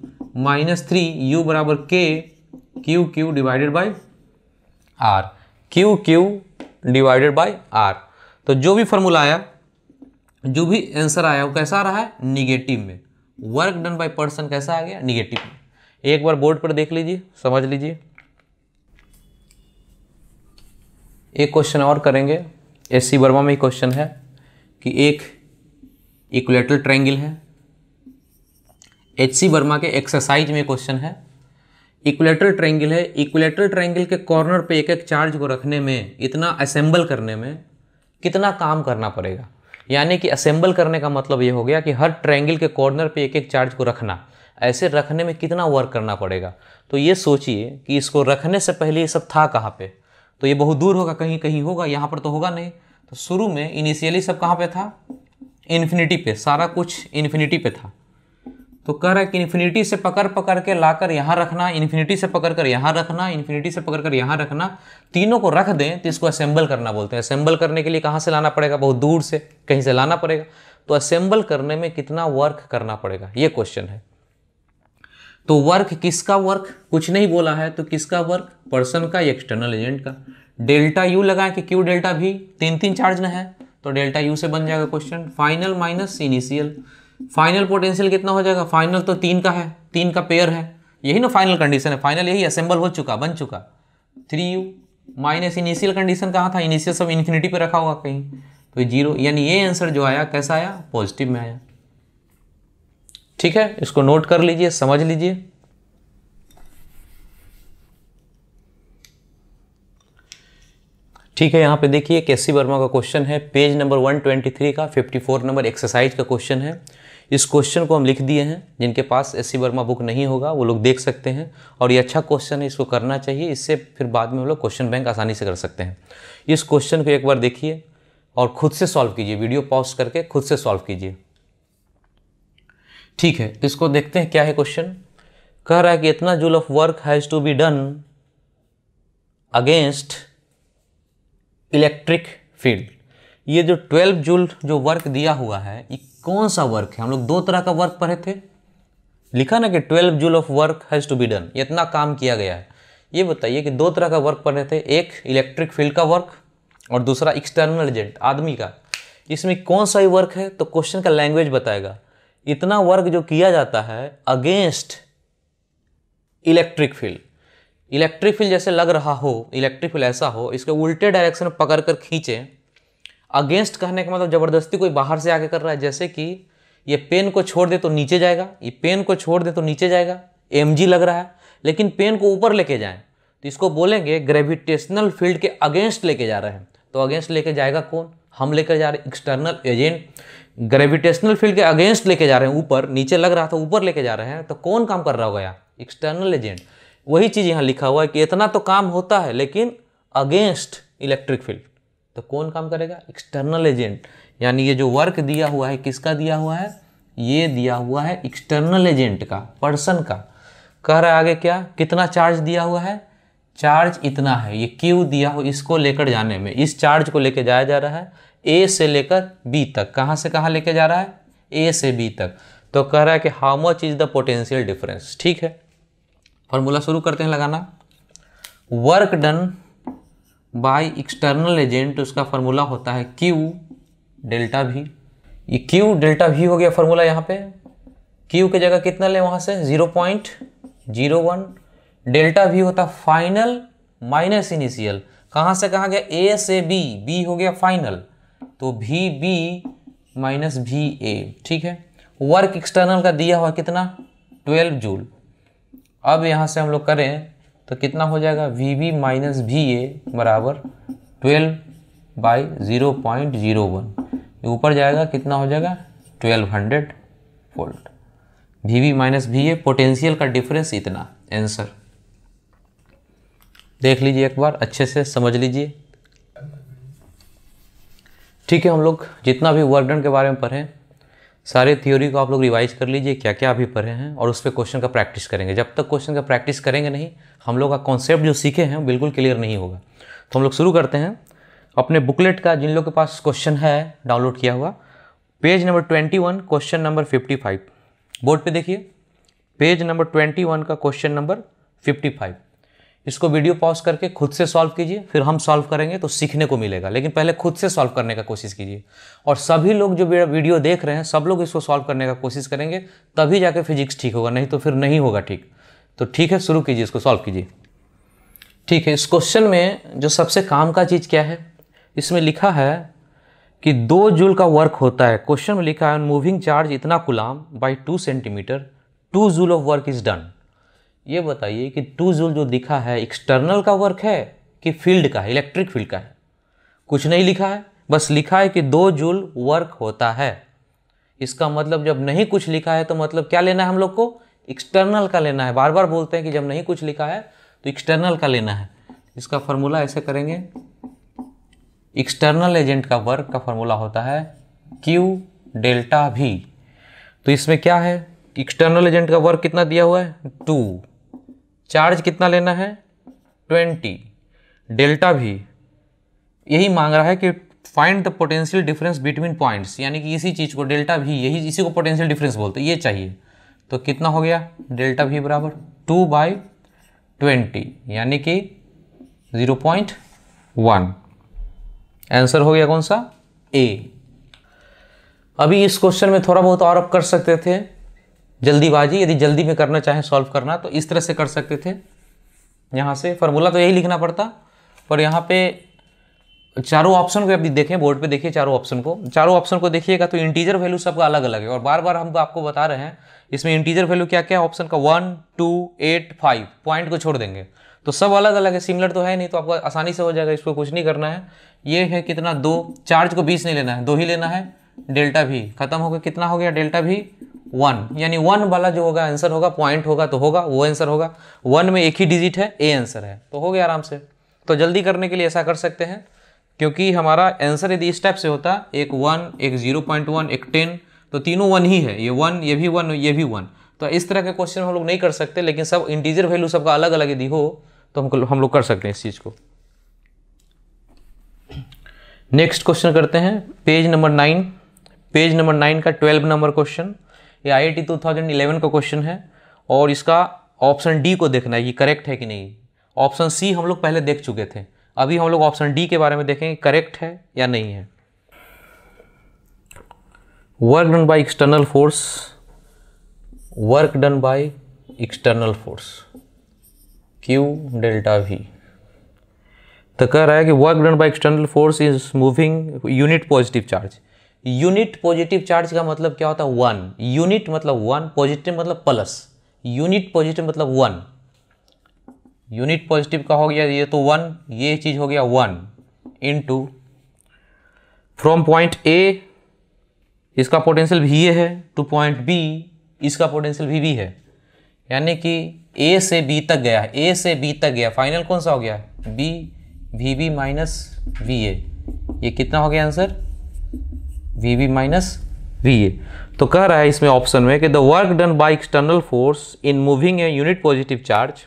minus three U बराबर K Q Q divided by R Q Q divided by R तो जो भी फॉर्मूला आया जो भी आंसर आया वो कैसा आ रहा है निगेटिव में वर्क डन बाई पर्सन कैसा आ गया निगेटिव में एक बार बोर्ड पर देख लीजिए समझ लीजिए एक क्वेश्चन और करेंगे एस सी वर्मा में ही क्वेश्चन है कि एक इक्वलेटरल ट्रायंगल है एच सी वर्मा के एक्सरसाइज में क्वेश्चन है इक्वलेटरल ट्रायंगल है इक्वलेटरल ट्रायंगल के कॉर्नर पे एक एक चार्ज को रखने में इतना असेंबल करने में कितना काम करना पड़ेगा यानी कि असेंबल करने का मतलब ये हो गया कि हर ट्रायंगल के कॉर्नर पे एक एक चार्ज को रखना ऐसे रखने में कितना वर्क करना पड़ेगा तो ये सोचिए कि इसको रखने से पहले ये सब था कहाँ पर तो ये बहुत दूर होगा कहीं कहीं होगा यहाँ पर तो होगा नहीं तो शुरू में इनिशियली सब कहाँ पे था इन्फिनिटी पे सारा कुछ इन्फिनिटी पे था तो कह रहा है कि इन्फिनिटी से पकड़ पकड़ के लाकर यहाँ रखना इन्फिनिटी से पकड़ कर यहाँ रखना इन्फिनिटी से पकड़ कर यहाँ रखना तीनों को रख दें तो इसको असेंबल करना बोलते हैं असेंबल करने के लिए कहाँ से लाना पड़ेगा बहुत दूर से कहीं से लाना पड़ेगा तो असेंबल करने में कितना वर्क करना पड़ेगा ये क्वेश्चन है तो वर्क किसका वर्क कुछ नहीं बोला है तो किसका वर्क पर्सन का या एक्सटर्नल एजेंट का डेल्टा यू लगाएं कि क्यू डेल्टा भी तीन तीन चार्ज ना है तो डेल्टा यू से बन जाएगा question final minus initial final potential कितना हो जाएगा फाइनल तो तीन का है तीन का पेयर है यही ना फाइनल कंडीशन है फाइनल यही असेंबल हो चुका बन चुका three U minus initial condition कहाँ था इनिशियल सब इन्फिनिटी पर रखा होगा कहीं तो जीरो यानी ये आंसर जो आया कैसा आया पॉजिटिव में आया ठीक है इसको नोट कर लीजिए समझ लीजिए ठीक है यहाँ पे देखिए केसी वर्मा का क्वेश्चन है पेज नंबर 123 का 54 नंबर एक्सरसाइज का क्वेश्चन है इस क्वेश्चन को हम लिख दिए हैं जिनके पास एस सी वर्मा बुक नहीं होगा वो लोग देख सकते हैं और ये अच्छा क्वेश्चन है इसको करना चाहिए इससे फिर बाद में हम लोग क्वेश्चन बैंक आसानी से कर सकते हैं इस क्वेश्चन को एक बार देखिए और खुद से सॉल्व कीजिए वीडियो पॉज करके खुद से सॉल्व कीजिए ठीक है इसको देखते हैं क्या है क्वेश्चन कह रहा है कि इतना joule of work has to be done against electric field ये जो 12 जूल जो वर्क दिया हुआ है ये कौन सा वर्क है हम लोग दो तरह का वर्क पढ़े थे लिखा ना कि 12 joule of work has to be done ये इतना काम किया गया है ये बताइए कि दो तरह का वर्क पढ़े थे एक इलेक्ट्रिक फील्ड का वर्क और दूसरा एक्सटर्नल एजेंट आदमी का इसमें कौन सा ही वर्क है तो क्वेश्चन का लैंग्वेज बताएगा इतना वर्क जो किया जाता है against electric field electric field जैसे लग रहा हो इलेक्ट्रिक फील्ड ऐसा हो इसके उल्टे डायरेक्शन में पकड़ कर खींचे अगेंस्ट कहने का मतलब ज़बरदस्ती कोई बाहर से आके कर रहा है जैसे कि ये पेन को छोड़ दे तो नीचे जाएगा ये पेन को छोड़ दे तो नीचे जाएगा एम लग रहा है लेकिन पेन को ऊपर लेके जाए तो इसको बोलेंगे ग्रेविटेशनल फील्ड के अगेंस्ट लेके जा रहे हैं तो अगेंस्ट लेके जाएगा कौन हम लेकर जा रहे एक्सटर्नल एजेंट ग्रेविटेशनल फील्ड के अगेंस्ट लेके जा रहे हैं ऊपर नीचे लग रहा था ऊपर लेके जा रहे हैं तो कौन काम कर रहा होगा यहाँ एक्सटर्नल एजेंट वही चीज़ यहाँ लिखा हुआ है कि इतना तो काम होता है लेकिन अगेंस्ट इलेक्ट्रिक फील्ड तो कौन काम करेगा एक्सटर्नल एजेंट यानी ये जो वर्क दिया हुआ है किसका दिया हुआ है ये दिया हुआ है एक्सटर्नल एजेंट का पर्सन का कह रहा है आगे क्या कितना चार्ज दिया हुआ है चार्ज इतना है ये क्यू दिया हो इसको लेकर जाने में इस चार्ज को लेकर जाया जा रहा है ए से लेकर बी तक कहाँ से कहाँ लेके जा रहा है ए से बी तक तो कह रहा है कि how much is the potential difference ठीक है फार्मूला शुरू करते हैं लगाना work done by external agent उसका फॉर्मूला होता है क्यू डेल्टा भी ये क्यू डेल्टा भी हो गया फार्मूला यहाँ पे क्यू की जगह कितना ले वहाँ से zero point zero one delta V होता फाइनल माइनस इनिशियल कहाँ से कहा गया ए से बी बी हो गया फाइनल तो भी बी माइनस भी ए ठीक है वर्क एक्सटर्नल का दिया हुआ कितना ट्वेल्व जूल अब यहाँ से हम लोग करें तो कितना हो जाएगा we B minus V A बराबर twelve by zero point zero one ऊपर जाएगा कितना हो जाएगा twelve hundred volt V B minus V A potential का डिफरेंस इतना आंसर देख लीजिए एक बार अच्छे से समझ लीजिए ठीक है हम लोग जितना भी वर्क डन के बारे में पढ़ें सारे थ्योरी को आप लोग रिवाइज कर लीजिए क्या क्या अभी पढ़े हैं और उस पर क्वेश्चन का प्रैक्टिस करेंगे जब तक क्वेश्चन का प्रैक्टिस करेंगे नहीं हम लोग का कॉन्सेप्ट जो सीखे हैं बिल्कुल क्लियर नहीं होगा तो हम लोग शुरू करते हैं अपने बुकलेट का जिन लोग के पास क्वेश्चन है डाउनलोड किया हुआ page number twenty one question number fifty five board पे देखिए पेज नंबर ट्वेंटी वन का क्वेश्चन नंबर फिफ्टी फाइव इसको वीडियो पॉज करके खुद से सॉल्व कीजिए फिर हम सॉल्व करेंगे तो सीखने को मिलेगा लेकिन पहले खुद से सॉल्व करने का कोशिश कीजिए और सभी लोग जो वीडियो देख रहे हैं सब लोग इसको सॉल्व करने का कोशिश करेंगे तभी जाके फिजिक्स ठीक होगा नहीं तो फिर नहीं होगा ठीक तो ठीक है शुरू कीजिए इसको सॉल्व कीजिए ठीक है इस क्वेश्चन में जो सबसे काम का चीज़ क्या है इसमें लिखा है कि दो जूल का वर्क होता है क्वेश्चन में लिखा है मूविंग चार्ज इतना coulomb by two centimetre two joule of work is done ये बताइए कि टू जूल जो दिखा है एक्सटर्नल का वर्क है कि फील्ड का है इलेक्ट्रिक फील्ड का है कुछ नहीं लिखा है बस लिखा है कि दो जूल वर्क होता है इसका मतलब जब नहीं कुछ लिखा है तो मतलब क्या लेना है हम लोग को एक्सटर्नल का लेना है बार बार बोलते हैं कि जब नहीं कुछ लिखा है तो एक्सटर्नल का लेना है इसका फॉर्मूला ऐसे करेंगे एक्सटर्नल एजेंट का वर्क का फॉर्मूला होता है क्यू डेल्टा भी तो इसमें क्या है एक्सटर्नल एजेंट का वर्क कितना दिया हुआ है टू चार्ज कितना लेना है ट्वेंटी डेल्टा भी यही मांग रहा है कि find the potential difference between points यानी कि इसी चीज़ को डेल्टा भी यही इसी को पोटेंशियल डिफरेंस बोलते हैं ये चाहिए तो कितना हो गया डेल्टा भी बराबर टू बाई ट्वेंटी यानी कि ज़ीरो पॉइंट वन आंसर हो गया कौन सा ए अभी इस क्वेश्चन में थोड़ा बहुत और अप कर सकते थे जल्दीबाजी यदि जल्दी में करना चाहें सॉल्व करना तो इस तरह से कर सकते थे यहाँ से फार्मूला तो यही लिखना पड़ता पर यहाँ पे चारों ऑप्शन को यदि देखें बोर्ड पे देखिए चारों ऑप्शन को चारों ऑप्शन को देखिएगा तो इंटीजर वैल्यू सबका अलग अलग है और बार बार हम तो आपको बता रहे हैं इसमें इंटीजर वैल्यू क्या क्या है ऑप्शन का one two eight five point को छोड़ देंगे तो सब अलग अलग है सिमिलर तो है नहीं तो आपको आसानी से हो जाएगा इसको कुछ नहीं करना है ये है कितना दो चार्ज को बीस नहीं लेना है दो ही लेना है डेल्टा भी खत्म हो गया कितना हो गया डेल्टा भी वन यानी वन वाला जो होगा आंसर होगा पॉइंट होगा तो होगा वो आंसर होगा वन में एक ही डिजिट है ए आंसर है तो हो गया आराम से तो जल्दी करने के लिए ऐसा कर सकते हैं क्योंकि हमारा आंसर यदि इस टाइप से होता एक वन एक जीरो पॉइंट वन एक टेन तो तीनों वन ही है ये वन ये भी वन ये भी वन तो इस तरह के क्वेश्चन हम लोग नहीं कर सकते लेकिन सब इंटीजर वैल्यू सबका अलग अलग यदि हो तो हम हम लोग कर सकते हैं इस चीज़ को नेक्स्ट क्वेश्चन करते हैं page number nine page number nine का ट्वेल्व नंबर क्वेश्चन ये आई आई 2011 का क्वेश्चन है और इसका ऑप्शन डी को देखना है ये करेक्ट है कि नहीं ऑप्शन सी हम लोग पहले देख चुके थे अभी हम लोग ऑप्शन डी के बारे में देखेंगे करेक्ट है या नहीं है work done by external force work done by external force Q delta V तो कह रहा है कि work done by external force is moving unit positive charge unit positive charge का मतलब क्या होता है वन यूनिट मतलब वन पॉजिटिव मतलब प्लस यूनिट पॉजिटिव मतलब वन यूनिट पॉजिटिव का हो गया ये तो वन ये चीज़ हो गया one in two from point A इसका पोटेंशियल भी ये है टू पॉइंट बी इसका पोटेंशियल भी भी है यानी कि ए से बी तक गया है ए से बी तक गया फाइनल कौन सा हो गया B V B minus V A ये कितना हो गया answer V V minus V A तो कह रहा है इसमें ऑप्शन में कि the work done by external force in moving a unit positive charge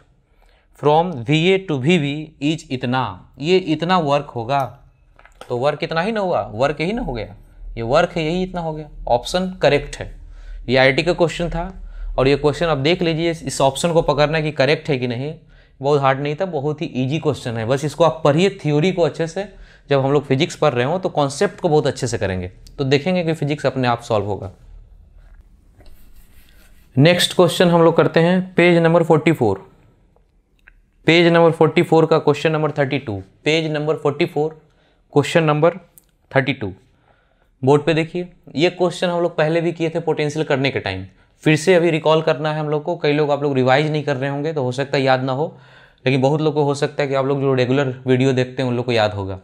from V A to V V is इतना ये इतना वर्क होगा तो वर्क इतना ही ना हुआ वर्क यही ना हो गया ये वर्क है यही इतना हो गया ऑप्शन करेक्ट है ये टी का क्वेश्चन था और ये क्वेश्चन आप देख लीजिए इस ऑप्शन को पकड़ना कि करेक्ट है कि नहीं बहुत हार्ड नहीं था बहुत ही ईजी क्वेश्चन है बस इसको आप पढ़िए थ्योरी को अच्छे से जब हम लोग फिजिक्स पढ़ रहे हो तो कॉन्सेप्ट को बहुत अच्छे से करेंगे तो देखेंगे कि फिजिक्स अपने आप सॉल्व होगा नेक्स्ट क्वेश्चन हम लोग करते हैं page number forty four page number forty four का question number thirty two page number forty four question number thirty two board पे देखिए ये क्वेश्चन हम लोग पहले भी किए थे पोटेंशियल करने के टाइम फिर से अभी रिकॉल करना है हम लोग को कई लोग आप लोग रिवाइज नहीं कर रहे होंगे तो हो सकता है याद ना हो लेकिन बहुत लोग को हो सकता है कि आप लोग जो रेगुलर वीडियो देखते हैं उन लोग को याद होगा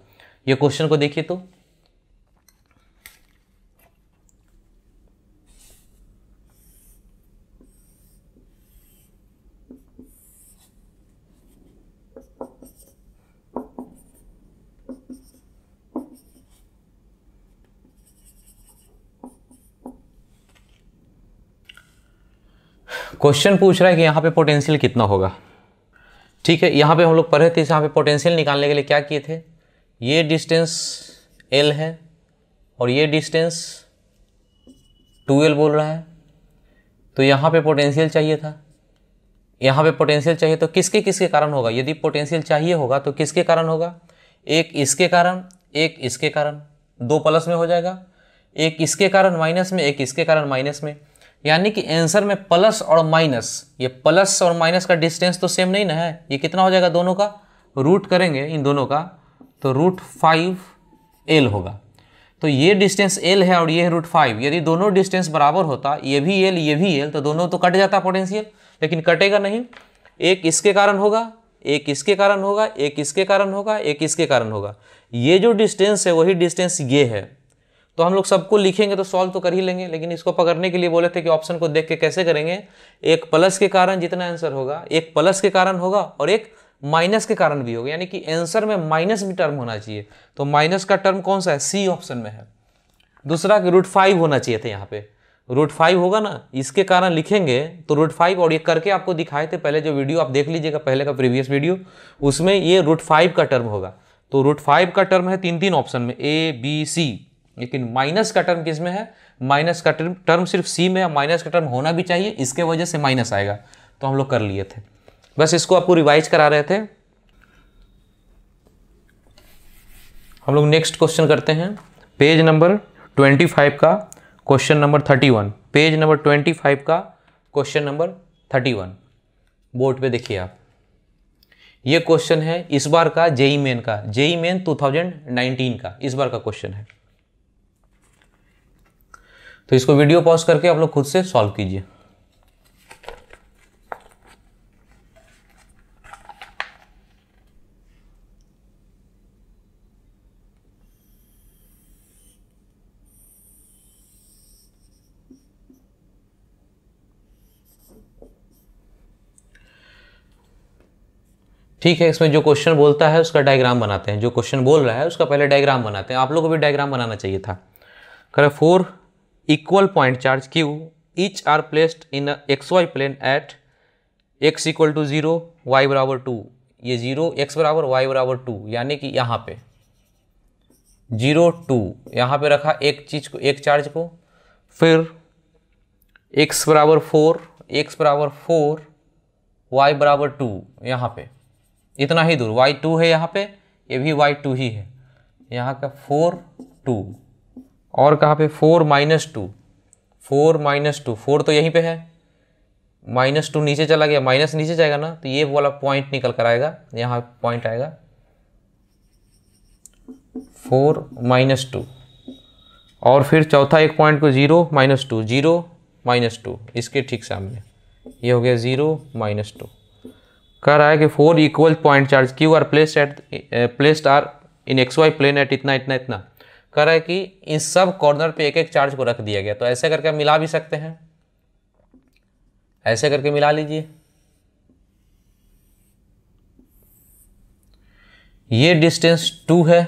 ये क्वेश्चन को देखिए तो क्वेश्चन पूछ रहा है कि यहाँ पे पोटेंशियल कितना होगा ठीक है यहाँ पे हम लोग पढ़े थे यहाँ पे पोटेंशियल निकालने के लिए क्या किए थे ये डिस्टेंस एल है और ये डिस्टेंस टू एल बोल रहा है तो यहाँ पे पोटेंशियल चाहिए था यहाँ पे पोटेंशियल चाहिए तो किसके किसके कारण होगा यदि पोटेंशियल चाहिए होगा तो किसके कारण होगा एक इसके कारण एक इसके कारण दो प्लस में हो जाएगा एक इसके कारण माइनस में एक इसके कारण माइनस में यानी कि आंसर में प्लस और माइनस ये प्लस और माइनस का डिस्टेंस तो सेम नहीं ना है ये कितना हो जाएगा दोनों का रूट करेंगे इन दोनों का तो रूट फाइव एल होगा तो ये डिस्टेंस एल है और ये है रूट फाइव यदि दोनों डिस्टेंस बराबर होता ये भी एल ये भी एल तो दोनों तो कट जाता पोटेंशियल लेकिन कटेगा नहीं एक इसके कारण होगा एक इसके कारण होगा एक इसके कारण होगा एक इसके कारण होगा ये जो डिस्टेंस है वही डिस्टेंस ये है तो हम लोग सबको लिखेंगे तो सॉल्व तो कर ही लेंगे लेकिन इसको पकड़ने के लिए बोले थे कि ऑप्शन को देख के कैसे करेंगे एक प्लस के कारण जितना आंसर होगा एक प्लस के कारण होगा और एक माइनस के कारण भी होगा यानी कि आंसर में माइनस भी टर्म होना चाहिए तो माइनस का टर्म कौन सा है सी ऑप्शन में है दूसरा कि रूट फाइव होना चाहिए था यहाँ पे रूट फाइव होगा ना इसके कारण लिखेंगे तो रूट फाइव और ये करके आपको दिखाए थे पहले जो वीडियो आप देख लीजिएगा पहले का प्रीवियस वीडियो उसमें ये रूट फाइव का टर्म होगा तो रूट फाइव का टर्म है तीन तीन ऑप्शन में ए बी सी लेकिन माइनस का टर्म किस में है माइनस का टर्म टर्म सिर्फ सी में है माइनस का टर्म होना भी चाहिए इसके वजह से माइनस आएगा तो हम लोग कर लिए थे बस इसको आपको रिवाइज करा रहे थे हम लोग नेक्स्ट क्वेश्चन करते हैं पेज नंबर ट्वेंटी फाइव का question number thirty one page number twenty five का question number thirty one board पे देखिए आप ये क्वेश्चन है इस बार का जेई मेन e का जेई मेन 2019 का इस बार का क्वेश्चन है तो इसको वीडियो पॉज करके आप लोग खुद से सॉल्व कीजिए ठीक है इसमें जो क्वेश्चन बोलता है उसका डायग्राम बनाते हैं जो क्वेश्चन बोल रहा है उसका पहले डायग्राम बनाते हैं आप लोगों को भी डायग्राम बनाना चाहिए था करें four equal point charge Q each are placed in X Y plane at X equal to zero Y बराबर टू ये ज़ीरो एक्स बराबर वाई बराबर टू यानी कि यहाँ पे जीरो टू यहाँ पे रखा एक चीज़ को एक चार्ज को फिर एक्स बराबर फोर एक्स बराबर फोर वाई बराबर टू यहाँ पे इतना ही दूर वाई टू है यहाँ पे ये भी वाई टू ही है यहाँ का फोर टू और कहाँ पे four minus two four minus two four तो यहीं पे है माइनस टू नीचे चला गया माइनस नीचे जाएगा ना तो ये वाला पॉइंट निकल कर आएगा यहाँ पॉइंट आएगा फोर माइनस टू और फिर चौथा एक पॉइंट को zero minus two zero minus two इसके ठीक सामने ये हो गया ज़ीरो माइनस टू कह रहा है कि four equal point charge Q are place at placed are in X Y plane at इतना इतना इतना कह रहा है कि इन सब कॉर्नर पे एक एक चार्ज को रख दिया गया तो ऐसे करके मिला भी सकते हैं ऐसे करके मिला लीजिए ये डिस्टेंस टू है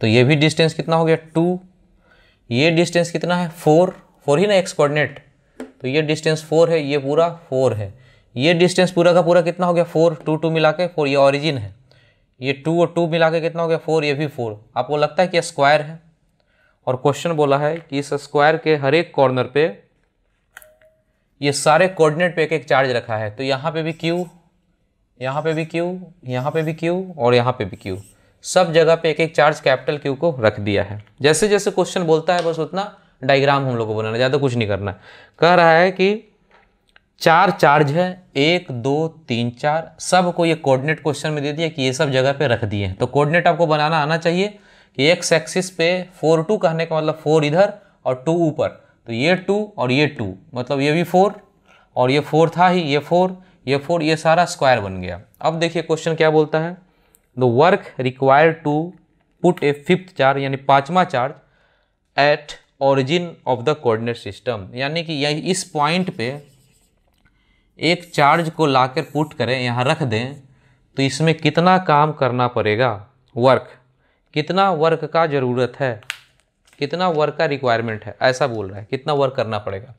तो ये भी डिस्टेंस कितना हो गया टू ये डिस्टेंस कितना है फोर फोर ही ना एक्स कोऑर्डिनेट तो ये डिस्टेंस फोर है ये पूरा फोर है ये डिस्टेंस पूरा का पूरा कितना हो गया फोर टू टू मिला के फोर ये ऑरिजिन है ये टू और टू मिला के कितना हो गया फोर ये भी फोर आपको लगता है कि स्क्वायर है और क्वेश्चन बोला है कि इस स्क्वायर के हर एक कॉर्नर पे ये सारे कोऑर्डिनेट पे एक एक चार्ज रखा है तो यहाँ पे भी क्यू यहाँ पे भी क्यू यहाँ पे भी क्यू और यहाँ पे भी क्यू सब जगह पे एक एक चार्ज कैपिटल क्यू को रख दिया है जैसे जैसे क्वेश्चन बोलता है बस उतना डायग्राम हम लोग को बनाना ज़्यादा कुछ नहीं करना कह रहा है कि चार चार्ज है एक दो तीन चार सब को ये कोऑर्डिनेट क्वेश्चन में दे दिया कि ये सब जगह पे रख दिए तो कोऑर्डिनेट आपको बनाना आना चाहिए कि एक्स एक्सिस पे फोर टू कहने का मतलब फोर इधर और टू ऊपर तो ये टू और ये टू मतलब ये भी फोर और ये फोर था ही ये फोर ये फोर ये सारा स्क्वायर बन गया अब देखिए क्वेश्चन क्या बोलता है the work require to put a fifth charge यानी पाँचवा charge at origin of the coordinate system यानी कि यही इस पॉइंट पे एक चार्ज को लाकर पुट करें यहाँ रख दें तो इसमें कितना काम करना पड़ेगा वर्क कितना वर्क का ज़रूरत है कितना वर्क का रिक्वायरमेंट है ऐसा बोल रहा है कितना वर्क करना पड़ेगा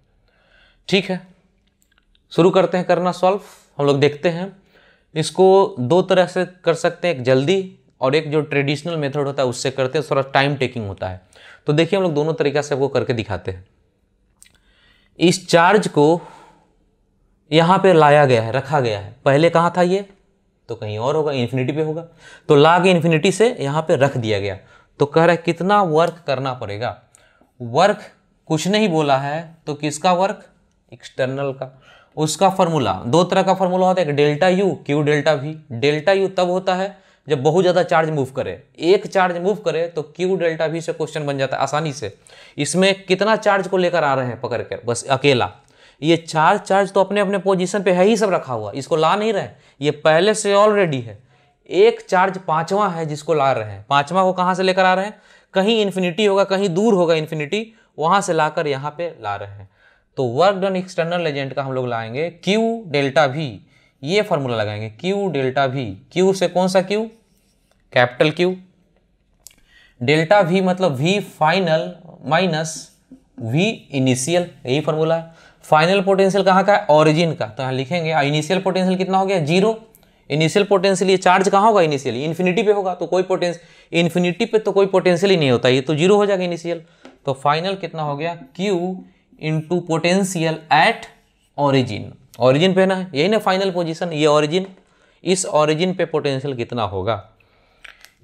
ठीक है शुरू करते हैं करना सॉल्व हम लोग देखते हैं इसको दो तरह से कर सकते हैं एक जल्दी और एक जो ट्रेडिशनल मेथड होता है उससे करते हैं थोड़ा टाइम टेकिंग होता है तो देखिए हम लोग दोनों तरीक़ा से वो करके दिखाते हैं इस चार्ज को यहाँ पे लाया गया है रखा गया है पहले कहाँ था ये तो कहीं और होगा इन्फिनिटी पे होगा तो ला के इन्फिनिटी से यहाँ पे रख दिया गया तो कह रहा है कितना वर्क करना पड़ेगा वर्क कुछ नहीं बोला है तो किसका वर्क एक्सटर्नल का उसका फॉर्मूला दो तरह का फॉर्मूला होता है एक delta U Q delta V delta U तब होता है जब बहुत ज़्यादा चार्ज मूव करे एक चार्ज मूव करे तो क्यू डेल्टा वी से क्वेश्चन बन जाता है आसानी से इसमें कितना चार्ज को लेकर आ रहे हैं पकड़ कर बस अकेला ये चार चार्ज तो अपने अपने पोजीशन पे है ही सब रखा हुआ इसको ला नहीं रहे ये पहले से ऑलरेडी है एक चार्ज पांचवा है जिसको ला रहे हैं पांचवा को कहाँ से लेकर आ रहे हैं कहीं इन्फिनिटी होगा कहीं दूर होगा इन्फिनिटी वहाँ से लाकर यहां पे ला रहे हैं तो वर्क डन एक्सटर्नल एजेंट का हम लोग लाएंगे क्यू डेल्टा भी ये फॉर्मूला लगाएंगे क्यू डेल्टा भी क्यू से कौन सा क्यू कैपिटल क्यू डेल्टा भी मतलब V final minus V initial यही फॉर्मूला है फाइनल पोटेंशियल कहाँ का है ऑरिजिन का तो यहाँ लिखेंगे इनिशियल पोटेंशियल कितना हो गया जीरो इनिशियल पोटेंशियल ये चार्ज कहाँ होगा इनिशियल इन्फिनिटी पे होगा तो कोई पोटेंशियल इन्फिनिटी पे तो कोई पोटेंशियल ही नहीं होता ये तो जीरो हो जाएगा इनिशियल तो फाइनल कितना हो गया Q into potential at origin origin पे ना यही ना फाइनल पोजिशन ये ऑरिजिन इस ऑरिजिन पे पोटेंशियल कितना होगा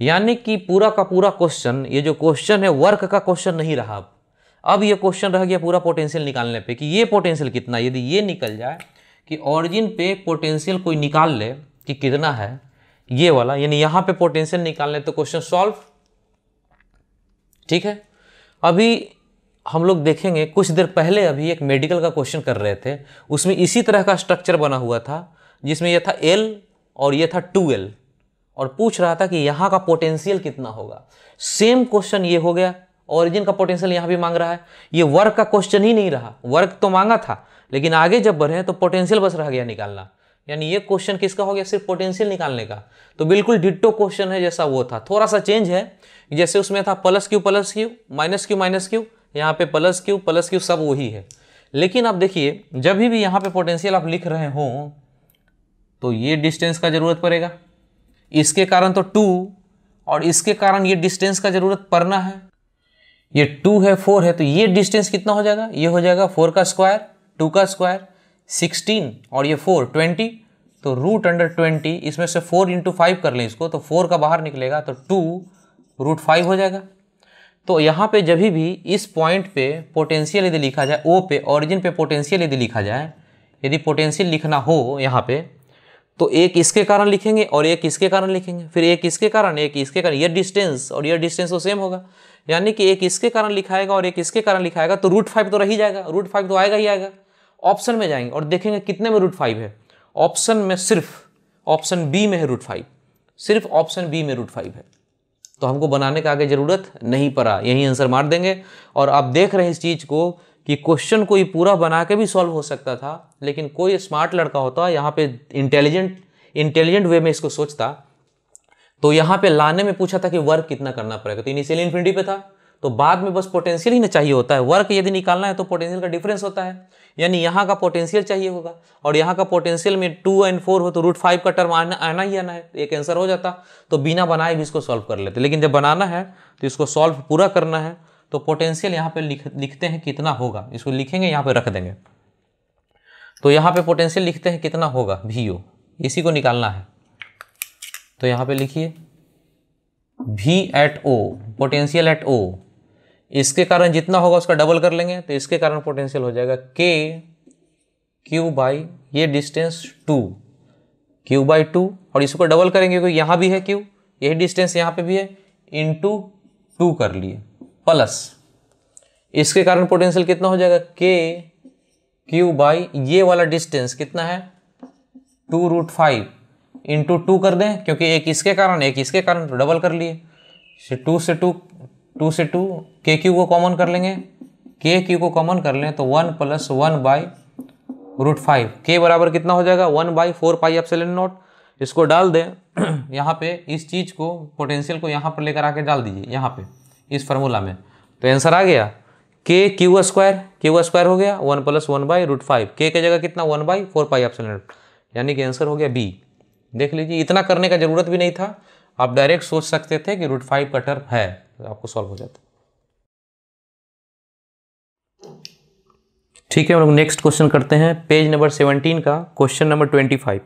यानी कि पूरा का पूरा क्वेश्चन ये जो क्वेश्चन है वर्क का क्वेश्चन नहीं रहा अब अब ये क्वेश्चन रह गया पूरा पोटेंशियल निकालने पे कि ये पोटेंशियल कितना यदि ये निकल जाए कि ऑरिजिन पे पोटेंशियल कोई निकाल ले कि कितना है ये वाला यानी यहाँ पे पोटेंशियल निकाल ले तो क्वेश्चन सॉल्व ठीक है अभी हम लोग देखेंगे कुछ देर पहले अभी एक मेडिकल का क्वेश्चन कर रहे थे उसमें इसी तरह का स्ट्रक्चर बना हुआ था जिसमें यह था एल और यह था टू एल और पूछ रहा था कि यहाँ का पोटेंशियल कितना होगा सेम क्वेश्चन ये हो गया ओरिजिन का पोटेंशियल यहाँ भी मांग रहा है ये वर्क का क्वेश्चन ही नहीं रहा वर्क तो मांगा था लेकिन आगे जब बढ़े तो पोटेंशियल बस रह गया निकालना यानी ये क्वेश्चन किसका हो गया सिर्फ पोटेंशियल निकालने का तो बिल्कुल डिट्टो क्वेश्चन है जैसा वो था थोड़ा सा चेंज है जैसे उसमें था plus Q plus Q minus Q minus Q यहाँ पे प्लस क्यू प्लस क्यू सब वही है लेकिन आप देखिए जब भी यहाँ पे पोटेंशियल आप लिख रहे हो तो ये डिस्टेंस का ज़रूरत पड़ेगा इसके कारण तो टू और इसके कारण ये डिस्टेंस का ज़रूरत पड़ना है ये टू है फोर है तो ये डिस्टेंस कितना हो जाएगा ये हो जाएगा फोर का स्क्वायर टू का स्क्वायर सिक्सटीन और ये फोर ट्वेंटी तो रूट अंडर ट्वेंटी इसमें से फोर इंटू फाइव कर लें इसको तो फोर का बाहर निकलेगा तो टू रूट फाइव हो जाएगा तो यहाँ पे जब भी इस पॉइंट पे पोटेंशियल यदि लिखा जाए ओ पे ओरिजिन पे पोटेंशियल यदि लिखा जाए यदि पोटेंशियल लिखना हो यहाँ पे तो एक इसके कारण लिखेंगे और एक इसके कारण लिखेंगे फिर एक इसके कारण एक इसके कारण ये डिस्टेंस और ये डिस्टेंस तो सेम होगा यानी कि एक इसके कारण लिखाएगा और एक इसके कारण लिखाएगा तो रूट फाइव तो रही जाएगा रूट फाइव तो आएगा ही आएगा ऑप्शन में जाएंगे और देखेंगे कितने में रूट फाइव है ऑप्शन में सिर्फ ऑप्शन बी में है रूट फाइव सिर्फ ऑप्शन बी में रूट फाइव है तो हमको बनाने का आगे ज़रूरत नहीं पड़ा यही आंसर मार देंगे और आप देख रहे हैं इस चीज़ को कि क्वेश्चन कोई पूरा बना के भी सॉल्व हो सकता था लेकिन कोई स्मार्ट लड़का होता यहाँ पे इंटेलिजेंट इंटेलिजेंट वे में इसको सोचता तो यहाँ पे लाने में पूछा था कि वर्क कितना करना पड़ेगा तो इनिशियल इन्फिनिटी पे था तो बाद में बस पोटेंशियल ही ना चाहिए होता है वर्क यदि निकालना है तो पोटेंशियल का डिफरेंस होता है यानी यहाँ का पोटेंशियल चाहिए होगा और यहाँ का पोटेंशियल में टू एंड फोर हो तो रूट फाइव का टर्म आना आना ही आना है एक आंसर हो जाता तो बिना बनाए भी इसको सॉल्व कर लेते लेकिन जब बनाना है तो इसको सॉल्व पूरा करना है तो पोटेंशियल यहाँ पे लिख लिखते हैं कितना होगा इसको लिखेंगे यहाँ पे रख देंगे तो यहाँ पे पोटेंशियल लिखते हैं कितना होगा वी इसी को निकालना है तो यहाँ पे लिखिए V at O potential at O इसके कारण जितना होगा उसका डबल कर लेंगे तो इसके कारण पोटेंशियल हो जाएगा के क्यू बाई ये distance two Q by two और इसको डबल करेंगे क्योंकि यहाँ भी है क्यू यही डिस्टेंस यहाँ पे भी है इन टू कर लिए प्लस इसके कारण पोटेंशियल कितना हो जाएगा के क्यू बाई ये वाला डिस्टेंस कितना है two root five into two कर दें क्योंकि एक इसके कारण एक इसके कारण तो डबल कर लिए टू से टू टू से टू के क्यू को कॉमन कर लेंगे के क्यू को कॉमन कर लें तो one plus one by root five के बराबर कितना हो जाएगा one by four pi epsilon naught इसको डाल दें [clears throat] यहाँ पे इस चीज़ को पोटेंशियल को यहाँ पर लेकर आके डाल दीजिए यहाँ पे इस फार्मूला में तो आंसर आ गया K Q square Q square हो गया one plus one by root five के की जगह कितना one by four pi option यानी कि आंसर हो गया बी देख लीजिए इतना करने का ज़रूरत भी नहीं था आप डायरेक्ट सोच सकते थे कि रूट फाइव कटर है तो आपको सॉल्व हो जाता ठीक है हम लोग नेक्स्ट क्वेश्चन करते हैं पेज नंबर सेवनटीन का question number twenty five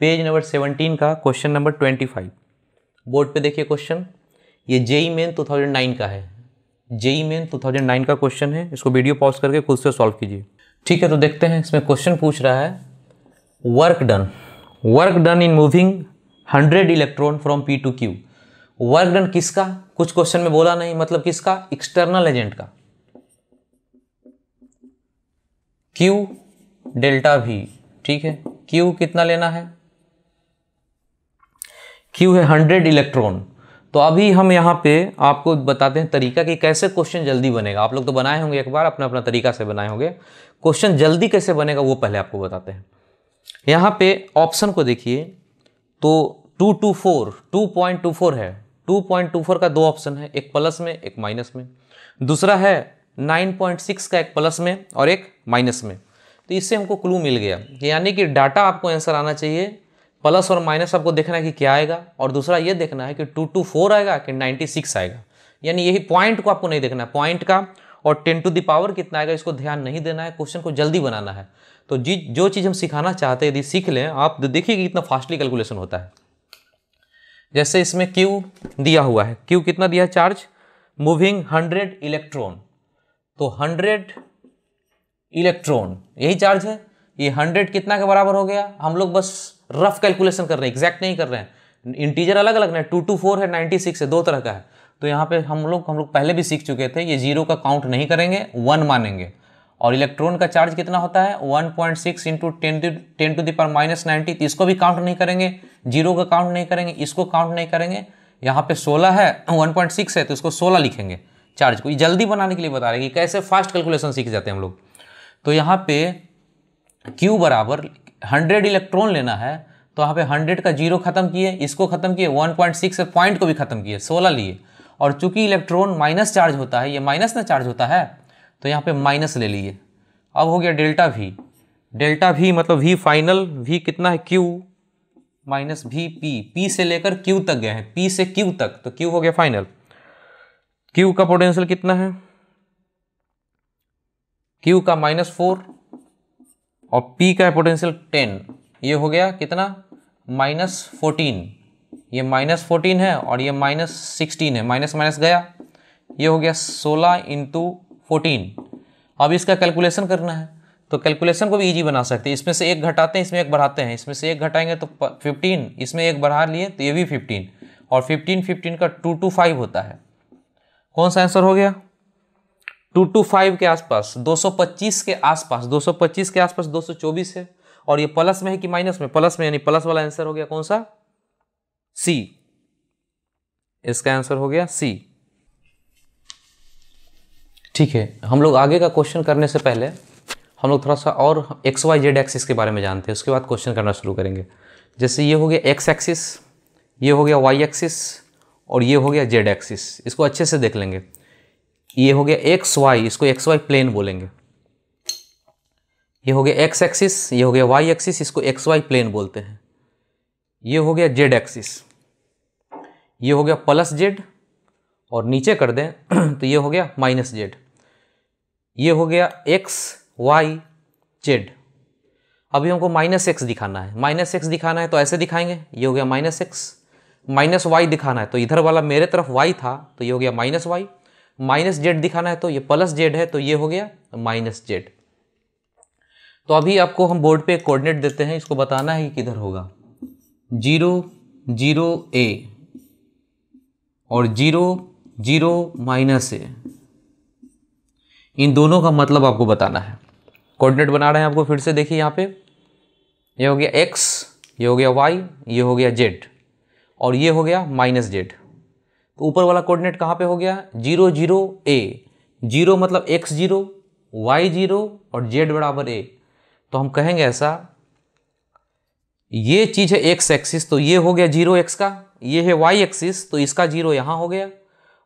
page number seventeen का question number twenty five board पे देखिए क्वेश्चन ये जेई मेन 2009 का है जेई मेन 2009 का क्वेश्चन है इसको वीडियो पॉज करके खुद से सॉल्व कीजिए ठीक है तो देखते हैं इसमें क्वेश्चन पूछ रहा है work done work done in moving hundred electron from P to Q work done किसका कुछ क्वेश्चन में बोला नहीं मतलब किसका एक्सटर्नल एजेंट का क्यू डेल्टा भी ठीक है क्यू कितना लेना है क्यू है हंड्रेड इलेक्ट्रॉन तो अभी हम यहाँ पे आपको बताते हैं तरीका कि कैसे क्वेश्चन जल्दी बनेगा आप लोग तो बनाए होंगे एक बार अपना अपना तरीका से बनाए होंगे क्वेश्चन जल्दी कैसे बनेगा वो पहले आपको बताते हैं यहाँ पे ऑप्शन को देखिए तो two two four two point two four है टू पॉइंट टू फोर का दो ऑप्शन है एक प्लस में एक माइनस में दूसरा है नाइन पॉइंट सिक्स का एक प्लस में और एक माइनस में तो इससे हमको क्लू मिल गया यानी कि डाटा आपको आंसर आना चाहिए प्लस और माइनस आपको देखना है कि क्या आएगा और दूसरा ये देखना है कि टू टू फोर आएगा कि नाइन्टी सिक्स आएगा यानी यही पॉइंट को आपको नहीं देखना है पॉइंट का और टेन टू दावर कितना आएगा इसको ध्यान नहीं देना है क्वेश्चन को जल्दी बनाना है तो जी जो चीज़ हम सिखाना चाहते हैं यदि सीख लें आप तो देखिए कि इतना फास्टली कैलकुलेशन होता है जैसे इसमें क्यू दिया हुआ है क्यू कितना दिया चार्ज मूविंग हंड्रेड इलेक्ट्रॉन तो हंड्रेड इलेक्ट्रॉन यही चार्ज है ये हंड्रेड कितना के बराबर हो गया हम लोग बस रफ कैलकुलेशन कर रहे हैं एग्जैक्ट नहीं कर रहे हैं इंटीजर अलग अलग ना टू टू फोर है नाइन्टी सिक्स है दो तरह का है तो यहाँ पे हम लोग हम लोग पहले भी सीख चुके थे ये जीरो का काउंट नहीं करेंगे वन मानेंगे और इलेक्ट्रॉन का चार्ज कितना होता है one point six into ten ten two पर माइनस नाइन्टी तो इसको भी काउंट नहीं करेंगे जीरो का काउंट नहीं करेंगे इसको काउंट नहीं करेंगे यहाँ पे सोलह है वन पॉइंट सिक्स है तो इसको सोलह लिखेंगे चार्ज को ये जल्दी बनाने के लिए बता रहे हैं कि कैसे फास्ट कैलकुलेशन सीख जाते हैं हम लोग तो यहाँ पे Q बराबर हंड्रेड इलेक्ट्रॉन लेना है तो यहाँ पे हंड्रेड का जीरो खत्म किए इसको खत्म किए वन पॉइंट सिक्स पॉइंट को भी खत्म किए सोलह लिए और चूंकि इलेक्ट्रॉन माइनस चार्ज होता है ये माइनस ना चार्ज होता है तो यहाँ पे माइनस ले लिए अब हो गया डेल्टा भी डेल्टा भी मतलब वी फाइनल वी कितना है Q minus V P P से लेकर क्यू तक गए हैं पी से क्यू तक तो क्यू हो गया फाइनल क्यू का पोटेंशियल कितना है क्यू का माइनस फोर और P का है पोटेंशियल टेन ये हो गया कितना माइनस फोर्टीन ये माइनस फोर्टीन है और ये माइनस सिक्सटीन है माइनस माइनस गया ये हो गया सोलह इंटू फोर्टीन अब इसका कैलकुलेशन करना है तो कैलकुलेशन को भी इजी बना सकते हैं इसमें से एक घटाते हैं इसमें एक बढ़ाते हैं इसमें से एक घटाएंगे तो फिफ्टीन इसमें एक बढ़ा लिए तो ये भी फिफ्टीन और फिफ्टीन फिफ्टीन का टू टू फाइव होता है कौन सा आंसर हो गया टू टू फाइव के आसपास 225 के आसपास 225 के आसपास 224 है और ये प्लस में है कि माइनस में प्लस में यानी प्लस वाला आंसर हो गया कौन सा सी इसका आंसर हो गया सी ठीक है हम लोग आगे का क्वेश्चन करने से पहले हम लोग थोड़ा सा और एक्स वाई जेड एक्सिस के बारे में जानते हैं उसके बाद क्वेश्चन करना शुरू करेंगे जैसे ये हो गया एक्स एक्सिस ये हो गया वाई एक्सिस और ये हो गया जेड एक्सिस इसको अच्छे से देख लेंगे ये हो गया एक्स वाई इसको एक्स वाई प्लेन बोलेंगे ये हो गया एक्स एक्सिस ये हो गया वाई एक्सिस इसको एक्स वाई प्लेन बोलते हैं ये हो गया जेड एक्सिस ये हो गया प्लस जेड और नीचे कर दें [clears throat] तो ये हो गया माइनस जेड ये हो गया एक्स वाई जेड अभी हमको माइनस एक्स दिखाना है माइनस एक्स दिखाना है तो ऐसे दिखाएंगे ये हो गया माइनस एक्स माइनस वाई दिखाना है तो इधर वाला मेरे तरफ वाई था तो ये हो गया माइनस वाई माइनस जेड दिखाना है तो ये प्लस जेड है तो ये हो गया माइनस जेड तो अभी आपको हम बोर्ड पे कोऑर्डिनेट देते हैं इसको बताना है कि किधर होगा जीरो जीरो ए और जीरो जीरो माइनस ए इन दोनों का मतलब आपको बताना है कोऑर्डिनेट बना रहे हैं आपको फिर से देखिए यहाँ पे ये हो गया एक्स ये हो गया वाई ये हो गया जेड और ये हो गया माइनस जेड तो ऊपर वाला कोऑर्डिनेट कहाँ पे हो गया जीरो जीरो ए जीरो मतलब एक्स जीरो वाई जीरो और जेड बराबर ए तो हम कहेंगे ऐसा ये चीज़ है एक्स एक्सिस तो ये हो गया जीरो एक्स का ये है वाई एक्सिस तो इसका जीरो यहाँ हो गया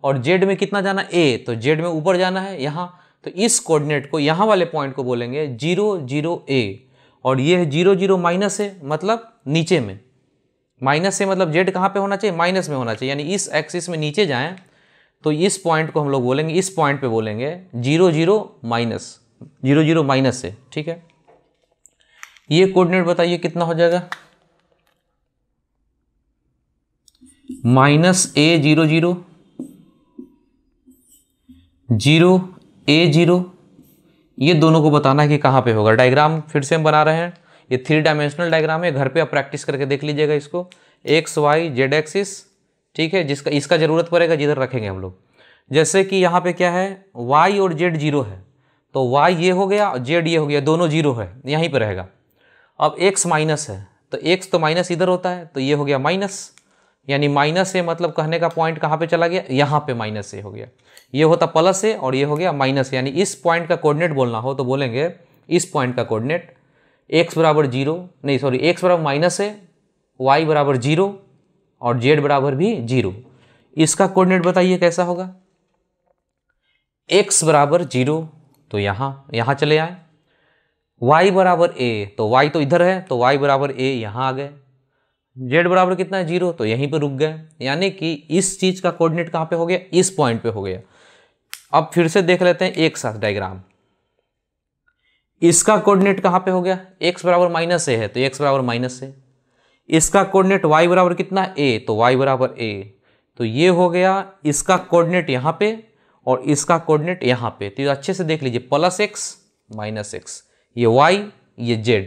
और जेड में कितना जाना ए तो जेड में ऊपर जाना है यहाँ तो इस कोऑर्डिनेट को यहाँ वाले पॉइंट को बोलेंगे जीरो जीरो ए और ये है जीरो जीरो माइनस है मतलब नीचे में माइनस से मतलब जेड कहाँ पे होना चाहिए माइनस में होना चाहिए यानी इस एक्सिस में नीचे जाएं तो इस पॉइंट को हम लोग बोलेंगे इस पॉइंट पे बोलेंगे zero zero minus zero zero minus से ठीक है ये कोऑर्डिनेट बताइए कितना हो जाएगा माइनस ए जीरो जीरो जीरो ए जीरो ये दोनों को बताना है कि कहाँ पे होगा डायग्राम फिर से हम बना रहे हैं ये थ्री डायमेंशनल डायग्राम है घर पे आप प्रैक्टिस करके देख लीजिएगा इसको एक्स वाई जेड एक्सिस ठीक है जिसका इसका ज़रूरत पड़ेगा जिधर रखेंगे हम लोग जैसे कि यहाँ पे क्या है वाई और जेड जीरो है तो वाई ये हो गया और जेड ये हो गया दोनों जीरो है यहीं पर रहेगा अब एक्स माइनस है तो एक्स तो माइनस इधर होता है तो ये हो गया माइनस यानी माइनस ए मतलब कहने का पॉइंट कहाँ पे चला गया यहाँ पे माइनस ए हो गया ये होता प्लस ए और ये हो गया माइनस यानी इस पॉइंट का कोऑर्डिनेट बोलना हो तो बोलेंगे इस पॉइंट का कोऑर्डिनेट एक्स बराबर जीरो नहीं सॉरी एक्स बराबर माइनस है वाई बराबर जीरो और जेड बराबर भी जीरो इसका कोऑर्डिनेट बताइए कैसा होगा एक्स बराबर जीरो तो यहाँ यहाँ चले आए y बराबर ए तो y तो इधर है तो y बराबर ए यहाँ आ गए z बराबर कितना है जीरो तो यहीं पर रुक गए यानी कि इस चीज़ का कोऑर्डिनेट कहाँ पे हो गया इस पॉइंट पे हो गया अब फिर से देख लेते हैं एक साथ डायग्राम इसका कोऑर्डिनेट कहाँ पे हो गया x बराबर माइनस ए है तो x बराबर माइनस ए इसका कोऑर्डिनेट y बराबर कितना a तो y बराबर a तो ये हो गया इसका कोऑर्डिनेट यहाँ पे और इसका कोऑर्डिनेट यहाँ पे तो अच्छे से देख लीजिए प्लस एक्स माइनस एक्स ये y ये z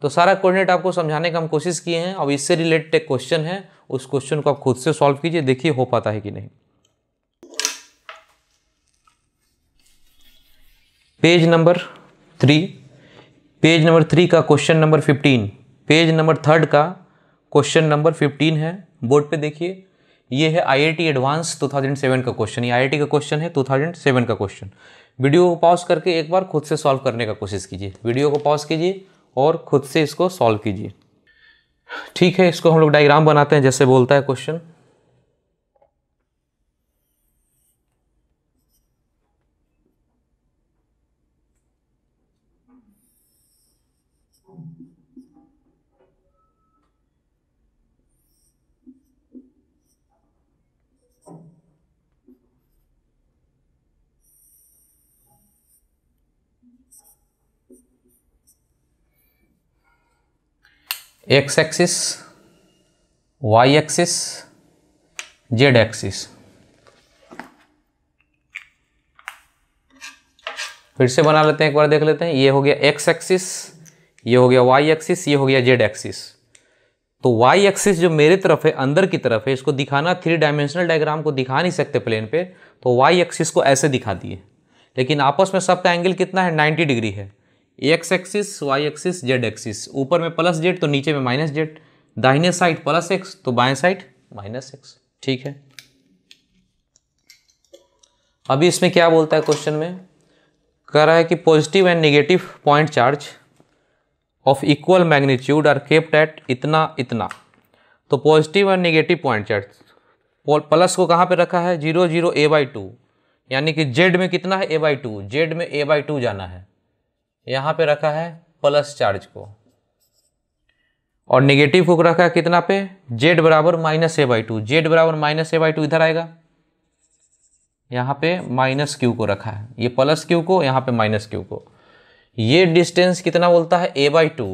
तो सारा कोऑर्डिनेट आपको समझाने का हम कोशिश किए हैं अब इससे रिलेटेड एक क्वेश्चन है उस क्वेश्चन को आप खुद से सॉल्व कीजिए देखिए हो पाता है कि नहीं page number three page number three का question number fifteen page number third का क्वेश्चन नंबर फिफ्टीन है बोर्ड पे देखिए ये है आईआईटी एडवांस 2007 का क्वेश्चन ये आईआईटी का क्वेश्चन है 2007 का क्वेश्चन वीडियो को पॉज करके एक बार खुद से सॉल्व करने का कोशिश कीजिए वीडियो को पॉज कीजिए और खुद से इसको सॉल्व कीजिए ठीक है इसको हम लोग डायग्राम बनाते हैं जैसे बोलता है question X axis Y axis Z axis फिर से बना लेते हैं एक बार देख लेते हैं ये हो गया एक्स एक्सिस ये हो गया वाई एक्सिस ये हो गया जेड एक्सिस तो वाई एक्सिस जो मेरे तरफ है अंदर की तरफ है इसको दिखाना थ्री डायमेंशनल डायग्राम को दिखा नहीं सकते प्लेन पे तो वाई एक्सिस को ऐसे दिखा दिए लेकिन आपस में सबका एंगल कितना है 90 डिग्री है X axis Y axis Z axis ऊपर में प्लस जेड तो नीचे में माइनस जेड दाहिने साइड प्लस एक्स तो बाएं साइड माइनस एक्स ठीक है अभी इसमें क्या बोलता है क्वेश्चन में कह रहा है कि positive and negative point charge of equal magnitude are kept at इतना इतना तो positive and negative point charge plus को कहाँ पे रखा है zero zero A by two यानी कि जेड में कितना है ए बाई टू जेड में ए बाई टू जाना है यहाँ पे रखा है प्लस चार्ज को और नेगेटिव को रखा है कितना पे जेड बराबर minus A by two Z बराबर माइनस ए बाई टू इधर आएगा यहाँ पे माइनस क्यू को रखा है ये प्लस क्यू को यहाँ पे माइनस क्यू को ये डिस्टेंस कितना बोलता है ए बाई टू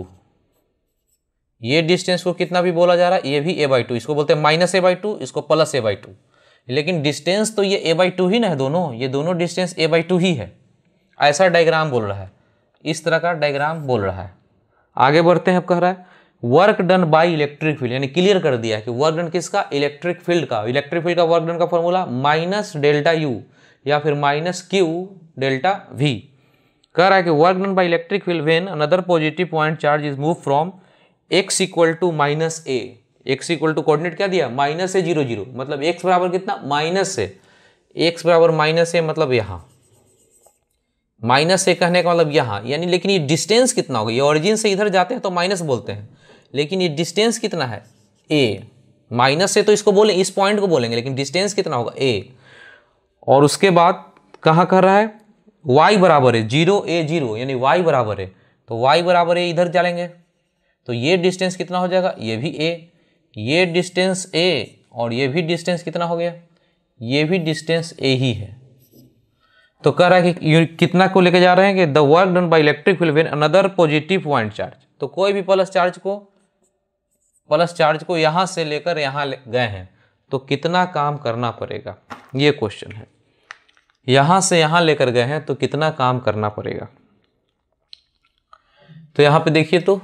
ये डिस्टेंस को कितना भी बोला जा रहा है ये भी ए बाई टू इसको बोलते हैं माइनस ए बाई टू इसको प्लस ए बाई टू लेकिन डिस्टेंस तो ये ए बाई टू ही ना है दोनों ये दोनों डिस्टेंस ए बाई टू ही है ऐसा डायग्राम बोल रहा है इस तरह का डायग्राम बोल रहा है आगे बढ़ते हैं अब कह रहा है work done by electric field यानी क्लियर कर दिया कि वर्क डन किसका इलेक्ट्रिक फील्ड का इलेक्ट्रिक फील्ड का वर्क डन का फॉर्मूला माइनस डेल्टा यू या फिर माइनस क्यू डेल्टा वी कह रहा है कि work done by electric field when another positive point charge is move from x equal to minus a x equal to coordinate क्या दिया minus ए zero zero मतलब x बराबर कितना माइनस है एक्स बराबर माइनस ए मतलब यहाँ माइनस से कहने का मतलब यहाँ यानी लेकिन ये डिस्टेंस कितना होगा ये ओरिजिन से इधर जाते हैं तो माइनस बोलते हैं लेकिन ये डिस्टेंस कितना है ए माइनस से तो इसको बोले इस पॉइंट को बोलेंगे लेकिन डिस्टेंस कितना होगा ए और उसके बाद कहाँ कह रहा है वाई बराबर है जीरो ए जीरो यानी वाई बराबर है तो वाई बराबर है इधर चलेंगे तो ये डिस्टेंस कितना हो जाएगा ये भी ए ये डिस्टेंस ए और ये भी डिस्टेंस कितना हो गया ये भी डिस्टेंस ए ही है तो कह रहा है कि कितना को लेके जा रहे हैं कि the work done by electric field when another positive point charge तो कोई भी प्लस चार्ज को प्लस चार्ज को यहाँ से लेकर यहाँ ले गए हैं तो कितना काम करना पड़ेगा ये क्वेश्चन है यहाँ से यहाँ लेकर गए हैं तो कितना काम करना पड़ेगा तो यहाँ पे देखिए तो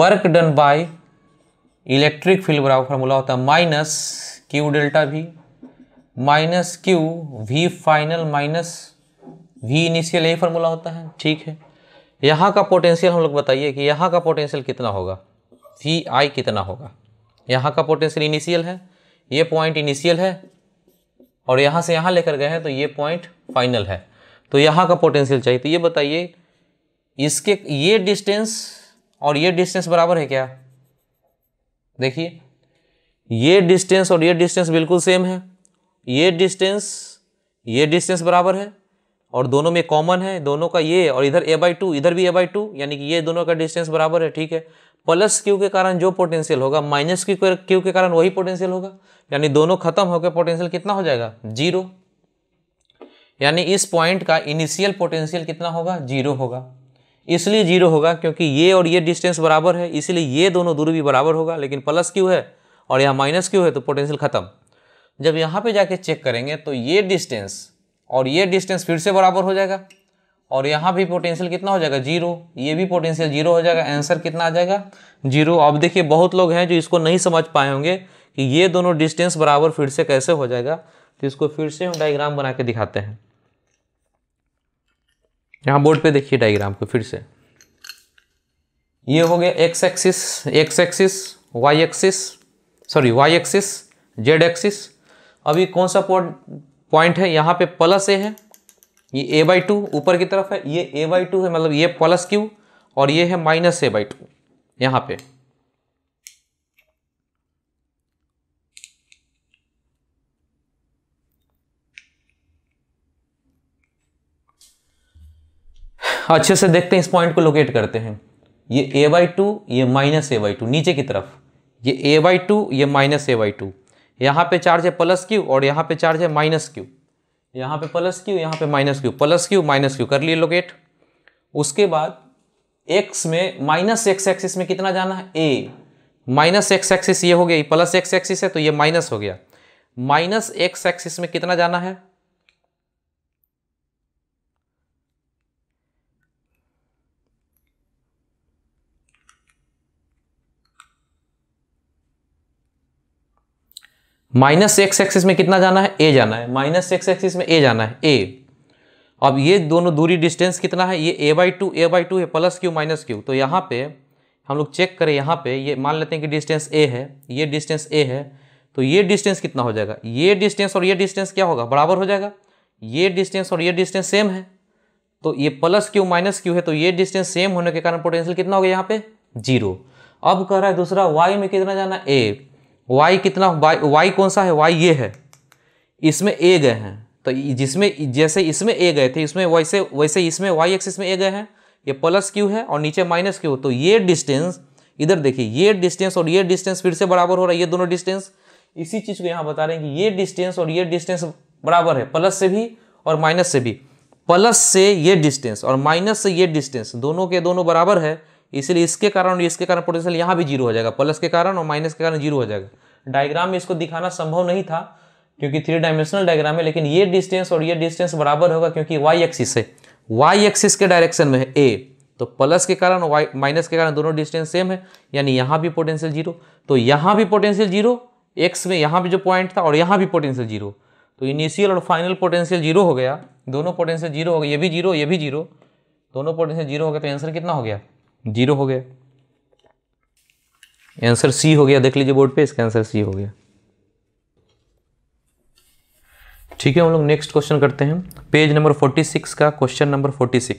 work done by electric field बराबर फॉर्मूला होता है minus Q delta V minus Q V final minus V initial यही फार्मूला होता है ठीक है यहाँ का पोटेंशियल हम लोग बताइए कि यहाँ का पोटेंशियल कितना होगा वी आई कितना होगा यहाँ का पोटेंशियल इनिशियल है ये पॉइंट इनिशियल है और यहाँ से यहाँ लेकर गए हैं तो ये पॉइंट फाइनल है तो यहाँ का पोटेंशियल चाहिए तो ये बताइए इसके ये डिस्टेंस और ये डिस्टेंस बराबर है क्या देखिए ये डिस्टेंस और ये डिस्टेंस बिल्कुल सेम है ये डिस्टेंस ये डिस्टेंस बराबर है और दोनों में कॉमन है दोनों का ये और इधर ए बाई टू इधर भी ए बाई टू यानी कि ये दोनों का डिस्टेंस बराबर है ठीक है प्लस क्यू के कारण जो पोटेंशियल होगा माइनस क्यू क्यू के कारण वही पोटेंशियल होगा यानी दोनों खत्म होकर पोटेंशियल कितना हो जाएगा जीरो यानी इस पॉइंट का इनिशियल पोटेंशियल कितना होगा जीरो होगा इसलिए जीरो होगा क्योंकि ये और ये डिस्टेंस बराबर है इसलिए ये दोनों दूरी भी बराबर होगा लेकिन प्लस क्यू है और यहाँ माइनस क्यू है तो पोटेंशियल खत्म जब यहाँ पे जाके चेक करेंगे तो ये डिस्टेंस और ये डिस्टेंस फिर से बराबर हो जाएगा और यहाँ भी पोटेंशियल कितना हो जाएगा जीरो ये भी पोटेंशियल जीरो हो जाएगा आंसर कितना आ जाएगा जीरो अब देखिए बहुत लोग हैं जो इसको नहीं समझ पाए होंगे कि ये दोनों डिस्टेंस बराबर फिर से कैसे हो जाएगा तो इसको फिर से हम डाइग्राम बना के दिखाते हैं यहाँ बोर्ड पर देखिए डाइग्राम को फिर से ये हो गया x axis x axis Y axis sorry y axis Z axis अभी कौन सा पॉइंट है यहाँ पे प्लस ए है ये ए बाई टू ऊपर की तरफ है ये ए बाई टू है मतलब ये प्लस क्यू और ये है माइनस ए बाई टू यहाँ पे अच्छे से देखते हैं इस पॉइंट को लोकेट करते हैं ये ए बाई टू ये माइनस ए बाई टू नीचे की तरफ ये ए बाई टू ये माइनस ए बाई टू यहाँ पे चार्ज है प्लस क्यू और यहाँ पे चार्ज है माइनस क्यू यहाँ पे प्लस क्यू यहाँ पे minus q plus Q minus q कर लिए लोकेट उसके बाद एक्स में माइनस एक्स एक्सिस में कितना जाना है ए माइनस एक्स एक्सिस ये हो गया प्लस एक्स एक्सिस है तो ये माइनस हो गया माइनस एक्स एक्सिस में कितना जाना है माइनस एक्स एक्सिस में कितना जाना है ए जाना है माइनस एक्स एक्सिस में ए जाना है ए अब ये दोनों दूरी डिस्टेंस कितना है ये a by two a by two है प्लस क्यू माइनस क्यू तो यहाँ पे हम लोग चेक करें यहाँ पे ये मान लेते हैं कि डिस्टेंस ए है ये डिस्टेंस ए है तो ये डिस्टेंस कितना हो जाएगा ये डिस्टेंस और ये डिस्टेंस क्या होगा बराबर हो जाएगा ये डिस्टेंस और ये डिस्टेंस सेम है तो ये प्लस क्यू माइनस क्यू है तो ये डिस्टेंस सेम होने के कारण पोटेंशियल कितना हो गया यहाँ पे जीरो अब कह रहा है दूसरा वाई में कितना जाना ए वाई कितना वाई वाई कौन सा है वाई ये है इसमें ए गए हैं तो जिसमें जैसे इसमें ए गए थे इसमें वैसे वैसे इसमें वाई एक्सिस में ए गए हैं ये प्लस क्यू है और नीचे माइनस क्यू तो ये डिस्टेंस इधर देखिए ये डिस्टेंस और ये डिस्टेंस फिर से बराबर हो रहा है ये दोनों डिस्टेंस इसी चीज़ को यहाँ बता रहे हैं कि ये डिस्टेंस और ये डिस्टेंस बराबर है प्लस से भी और माइनस से भी प्लस से ये डिस्टेंस और माइनस से ये डिस्टेंस दोनों के दोनों बराबर है इसलिए इसके कारण और इसके कारण पोटेंशियल यहाँ भी जीरो हो जाएगा प्लस के कारण और माइनस के कारण जीरो हो जाएगा डायग्राम में इसको दिखाना संभव नहीं था क्योंकि थ्री डायमेंशनल डायग्राम है लेकिन ये डिस्टेंस और ये डिस्टेंस बराबर होगा क्योंकि वाई एक्सिस है वाई एक्सिस के डायरेक्शन में है ए तो प्लस के कारण वाई माइनस के कारण दोनों डिस्टेंस सेम है यानी यहाँ भी पोटेंशियल जीरो तो यहाँ भी पोटेंशियल जीरो एक्स में यहाँ भी जो पॉइंट था और यहाँ भी पोटेंशियल जीरो तो इनिशियल और फाइनल पोटेंशियल जीरो हो गया दोनों पोटेंशियल जीरो हो गया ये भी जीरो ये भी जीरो दोनों पोटेंशियल जीरो हो गया तो आंसर कितना हो गया जीरो हो गया आंसर सी हो गया देख लीजिए बोर्ड पे इसका आंसर सी हो गया ठीक है हम लोग नेक्स्ट क्वेश्चन करते हैं पेज नंबर 46 का क्वेश्चन नंबर 46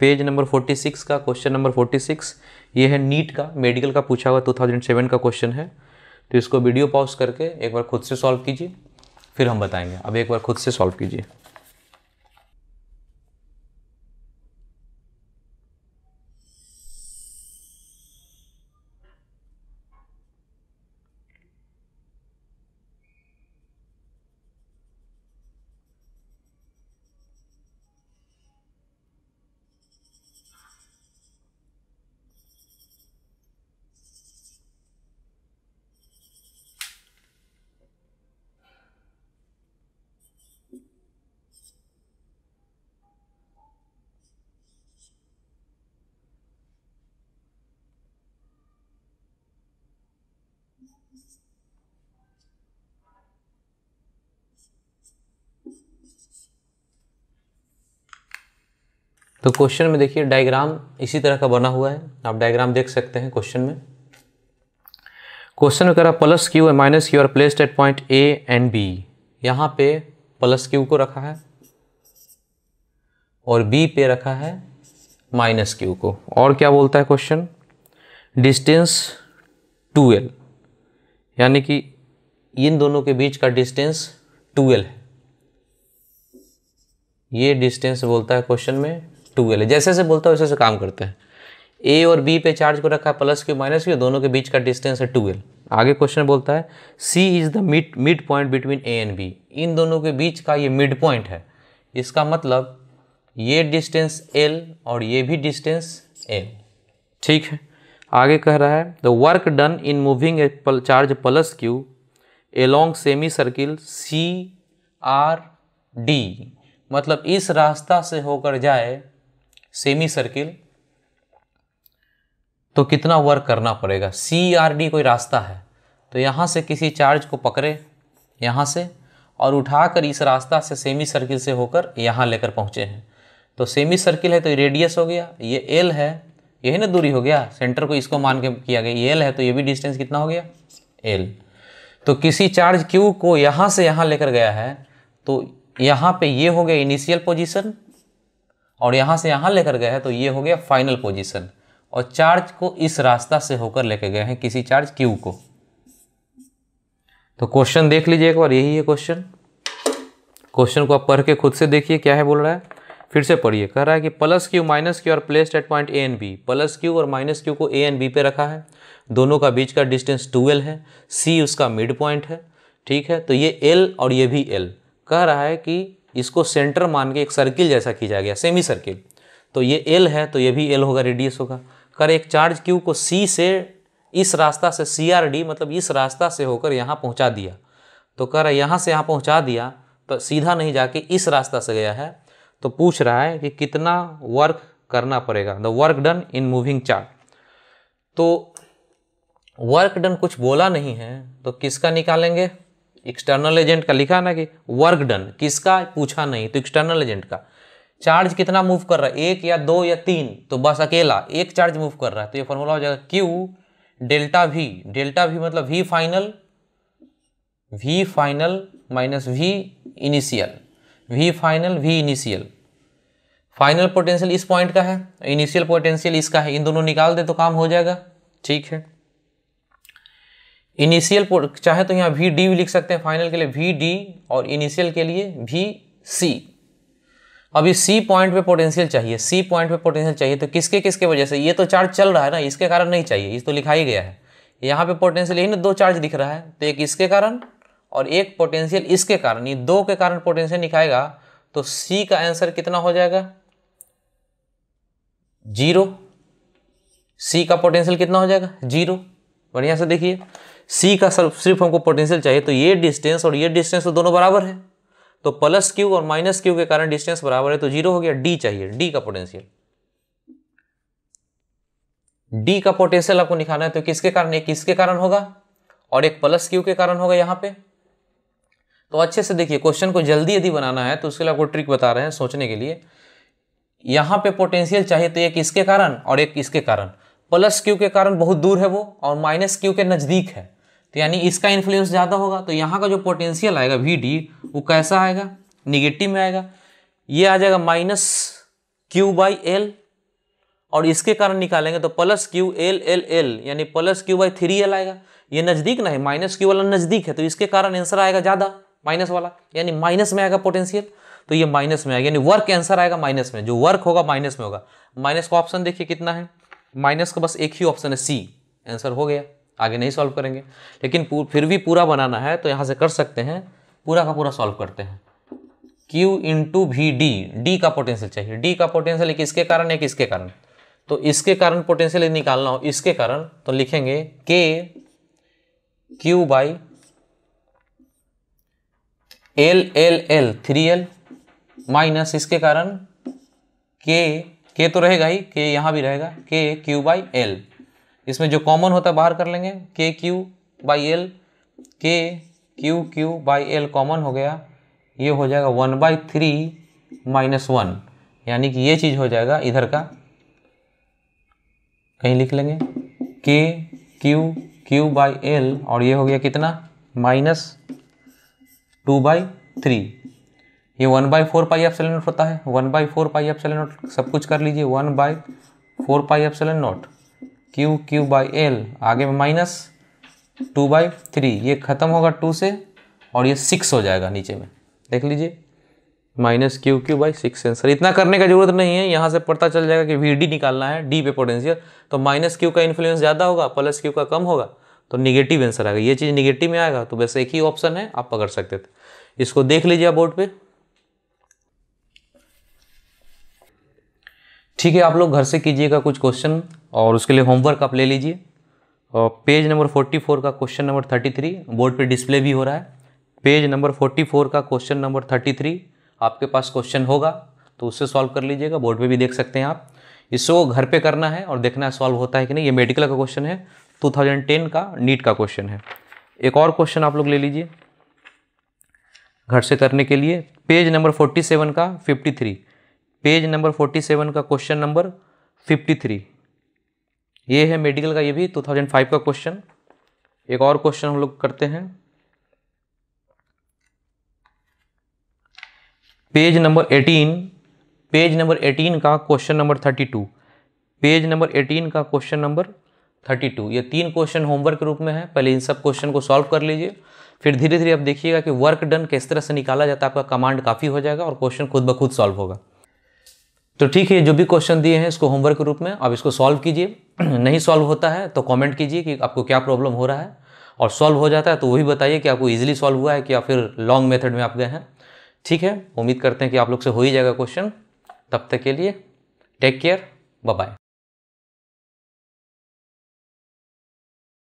पेज नंबर 46 का क्वेश्चन नंबर 46 ये है नीट का मेडिकल का पूछा हुआ 2007 का क्वेश्चन है तो इसको वीडियो पॉज करके एक बार खुद से सॉल्व कीजिए फिर हम बताएंगे अब एक बार खुद से सॉल्व कीजिए तो क्वेश्चन में देखिए डायग्राम इसी तरह का बना हुआ है आप डायग्राम देख सकते हैं क्वेश्चन में क्वेश्चन में करा प्लस क्यू है minus q are placed at point A and B यहाँ पे प्लस क्यू को रखा है और बी पे रखा है माइनस क्यू को और क्या बोलता है क्वेश्चन डिस्टेंस टू एल यानी कि इन दोनों के बीच का डिस्टेंस टू एल है ये डिस्टेंस बोलता है क्वेश्चन में टू एल जैसे जैसे बोलता है वैसे वैसे काम करते हैं ए और बी पे चार्ज को रखा है प्लस क्यू माइनस क्यू दोनों के बीच का डिस्टेंस है टू एल आगे क्वेश्चन बोलता है C is the mid mid point between A and B इन दोनों के बीच का ये मिड पॉइंट है इसका मतलब ये डिस्टेंस एल और ये भी डिस्टेंस एल ठीक है आगे कह रहा है the work done in moving a charge plus q along semi circle C R D मतलब इस रास्ता से होकर जाए सेमी सर्किल तो कितना वर्क करना पड़ेगा सी आर डी कोई रास्ता है तो यहाँ से किसी चार्ज को पकड़े यहाँ से और उठाकर इस रास्ता से सेमी सर्किल से होकर यहाँ लेकर पहुँचे हैं तो सेमी सर्किल है तो ये रेडियस हो गया ये एल है यही ना दूरी हो गया सेंटर को इसको मान के किया गया ये एल है तो ये भी डिस्टेंस कितना हो गया एल तो किसी चार्ज क्यू को यहाँ से यहाँ लेकर गया है तो यहाँ पे ये हो गया इनिशियल पोजीशन और यहाँ से यहाँ लेकर गए हैं तो ये हो गया फाइनल पोजिशन और चार्ज को इस रास्ता से होकर लेके गए हैं किसी चार्ज क्यू को तो क्वेश्चन देख लीजिए एक बार यही है क्वेश्चन क्वेश्चन को आप पढ़ के खुद से देखिए क्या है बोल रहा है फिर से पढ़िए कह रहा है कि प्लस क्यू माइनस क्यू और placed at point A and B plus q और माइनस क्यू को ए एंड बी पे रखा है दोनों का बीच का डिस्टेंस टूएल है सी उसका मिड पॉइंट है ठीक है तो ये एल और ये भी एल कह रहा है कि इसको सेंटर मान के एक सर्किल जैसा खींचा गया सेमी सर्किल तो ये एल है तो ये भी एल होगा रेडियस होगा कर एक चार्ज क्यू को सी से इस रास्ता से सी आर डी मतलब इस रास्ता से होकर यहाँ पहुँचा दिया तो कर यहाँ से यहाँ पहुँचा दिया तो सीधा नहीं जाके इस रास्ता से गया है तो पूछ रहा है कि कितना वर्क करना पड़ेगा the work done in moving charge तो वर्क डन कुछ बोला नहीं है तो किसका निकालेंगे एक्सटर्नल एजेंट का लिखा ना कि वर्क डन किसका पूछा नहीं तो एक्सटर्नल एजेंट का चार्ज कितना मूव कर रहा है एक या दो या तीन तो बस अकेला एक चार्ज मूव कर रहा है तो ये फॉर्मूला हो जाएगा q delta V delta V मतलब V final V final minus V initial V final V initial final potential इस पॉइंट का है इनिशियल पोटेंशियल इसका है इन दोनों निकाल दे तो काम हो जाएगा ठीक है इनिशियल चाहे तो यहाँ वी डी भी लिख सकते हैं फाइनल के लिए वी डी और इनिशियल के लिए वी सी अभी सी पॉइंट पे पोटेंशियल चाहिए सी पॉइंट पे पोटेंशियल चाहिए तो किसके किसके वजह से ये तो चार्ज चल रहा है ना इसके कारण नहीं चाहिए इस तो लिखा ही गया है यहाँ पे पोटेंशियल यही ना दो चार्ज दिख रहा है तो एक इसके कारण और एक पोटेंशियल इसके कारण ये दो के कारण पोटेंशियल निकाएगा तो सी का आंसर कितना हो जाएगा जीरो सी का पोटेंशियल कितना हो जाएगा जीरो बढ़िया से देखिए सी का सिर्फ हमको पोटेंशियल चाहिए तो ये डिस्टेंस और ये डिस्टेंस तो दोनों बराबर है तो प्लस क्यू और माइनस क्यू के कारण डिस्टेंस बराबर है तो जीरो हो गया डी चाहिए डी का पोटेंशियल डी का पोटेंशियल आपको निकालना है तो किसके कारण एक किसके कारण होगा और एक प्लस क्यू के कारण होगा यहां पे तो अच्छे से देखिए क्वेश्चन को जल्दी यदि बनाना है तो उसके लिए आपको ट्रिक बता रहे हैं सोचने के लिए यहां पे पोटेंशियल चाहिए तो एक इसके कारण और एक इसके कारण प्लस क्यू के कारण बहुत दूर है वो और माइनस क्यू के नज़दीक है तो यानी इसका इन्फ्लुएंस ज़्यादा होगा तो यहाँ का जो पोटेंशियल आएगा वी डी वो कैसा आएगा निगेटिव में आएगा ये आ जाएगा माइनस क्यू बाई एल और इसके कारण निकालेंगे तो plus q l l l यानी plus q by three l आएगा ये नज़दीक है माइनस क्यू वाला नज़दीक है तो इसके कारण आंसर आएगा ज़्यादा माइनस वाला यानी माइनस में आएगा पोटेंशियल तो ये माइनस में आएगा यानी वर्क आंसर आएगा माइनस में जो वर्क होगा माइनस में होगा माइनस का ऑप्शन देखिए कितना है माइनस का बस एक ही ऑप्शन है सी आंसर हो गया आगे नहीं सॉल्व करेंगे लेकिन फिर भी पूरा बनाना है तो यहाँ से कर सकते हैं पूरा का पूरा सॉल्व करते हैं Q into V D D का पोटेंशियल चाहिए डी का पोटेंशियल एक इसके कारण एक इसके कारण तो इसके कारण पोटेंशियल निकालना हो इसके कारण तो लिखेंगे K q by l l l three l minus इसके कारण के के तो रहेगा ही के यहाँ भी रहेगा के क्यू बाई एल इसमें जो कॉमन होता है बाहर कर लेंगे के Q by l K Q q by l common हो गया ये हो जाएगा one by three minus one यानी कि ये चीज़ हो जाएगा इधर का कहीं लिख लेंगे के क्यू क्यू बाई एल और ये हो गया कितना माइनस टू बाई थ्री ये वन बाई फोर पाई एफ सेलेनोट होता है वन बाई फोर पाई एफ सेलेनोट सब कुछ कर लीजिए वन बाई फोर पाई एफ naught q q by l आगे में माइनस टू बाई थ्री ये ख़त्म होगा टू से और ये सिक्स हो जाएगा नीचे में देख लीजिए minus q q by six answer इतना करने का जरूरत नहीं है यहाँ से पता चल जाएगा कि वी डी निकालना है डी पे पोटेंशियल तो माइनस क्यू का इन्फ्लुएंस ज़्यादा होगा प्लस क्यू का कम होगा तो निगेटिव आंसर आएगा ये चीज़ निगेटिव में आएगा तो वैसे एक ही ऑप्शन है आप पकड़ सकते थे इसको देख लीजिए आप बोर्ड पर ठीक है आप लोग घर से कीजिएगा कुछ क्वेश्चन और उसके लिए होमवर्क आप ले लीजिए और पेज नंबर 44 का क्वेश्चन नंबर 33 बोर्ड पे डिस्प्ले भी हो रहा है पेज नंबर 44 का क्वेश्चन नंबर 33 आपके पास क्वेश्चन होगा तो उससे सॉल्व कर लीजिएगा बोर्ड पे भी देख सकते हैं आप इसको घर पे करना है और देखना है सॉल्व होता है कि नहीं ये मेडिकल का क्वेश्चन है 2010 का नीट का क्वेश्चन है एक और क्वेश्चन आप लोग ले लीजिए घर से करने के लिए पेज नंबर फोर्टी का fifty page number forty seven का क्वेश्चन नंबर फिफ्टी थ्री ये है मेडिकल का ये भी टू थाउजेंड फाइव का क्वेश्चन एक और क्वेश्चन हम लोग करते हैं page number eighteen page number eighteen का question number thirty two page number eighteen का क्वेश्चन नंबर थर्टी टू ये तीन क्वेश्चन होमवर्क के रूप में है पहले इन सब क्वेश्चन को सॉल्व कर लीजिए फिर धीरे धीरे आप देखिएगा कि वर्क डन किस तरह से निकाला जाता है आपका कमांड काफ़ी हो जाएगा और क्वेश्चन खुद ब खुद सॉल्व होगा तो ठीक है जो भी क्वेश्चन दिए हैं इसको होमवर्क के रूप में आप इसको सॉल्व कीजिए [clears throat] नहीं सॉल्व होता है तो कमेंट कीजिए कि आपको क्या प्रॉब्लम हो रहा है और सॉल्व हो जाता है तो वही बताइए कि आपको इजीली सॉल्व हुआ है कि या फिर लॉन्ग मेथड में आप गए हैं ठीक है उम्मीद करते हैं कि आप लोग से हो ही जाएगा क्वेश्चन तब तक के लिए टेक केयर बाय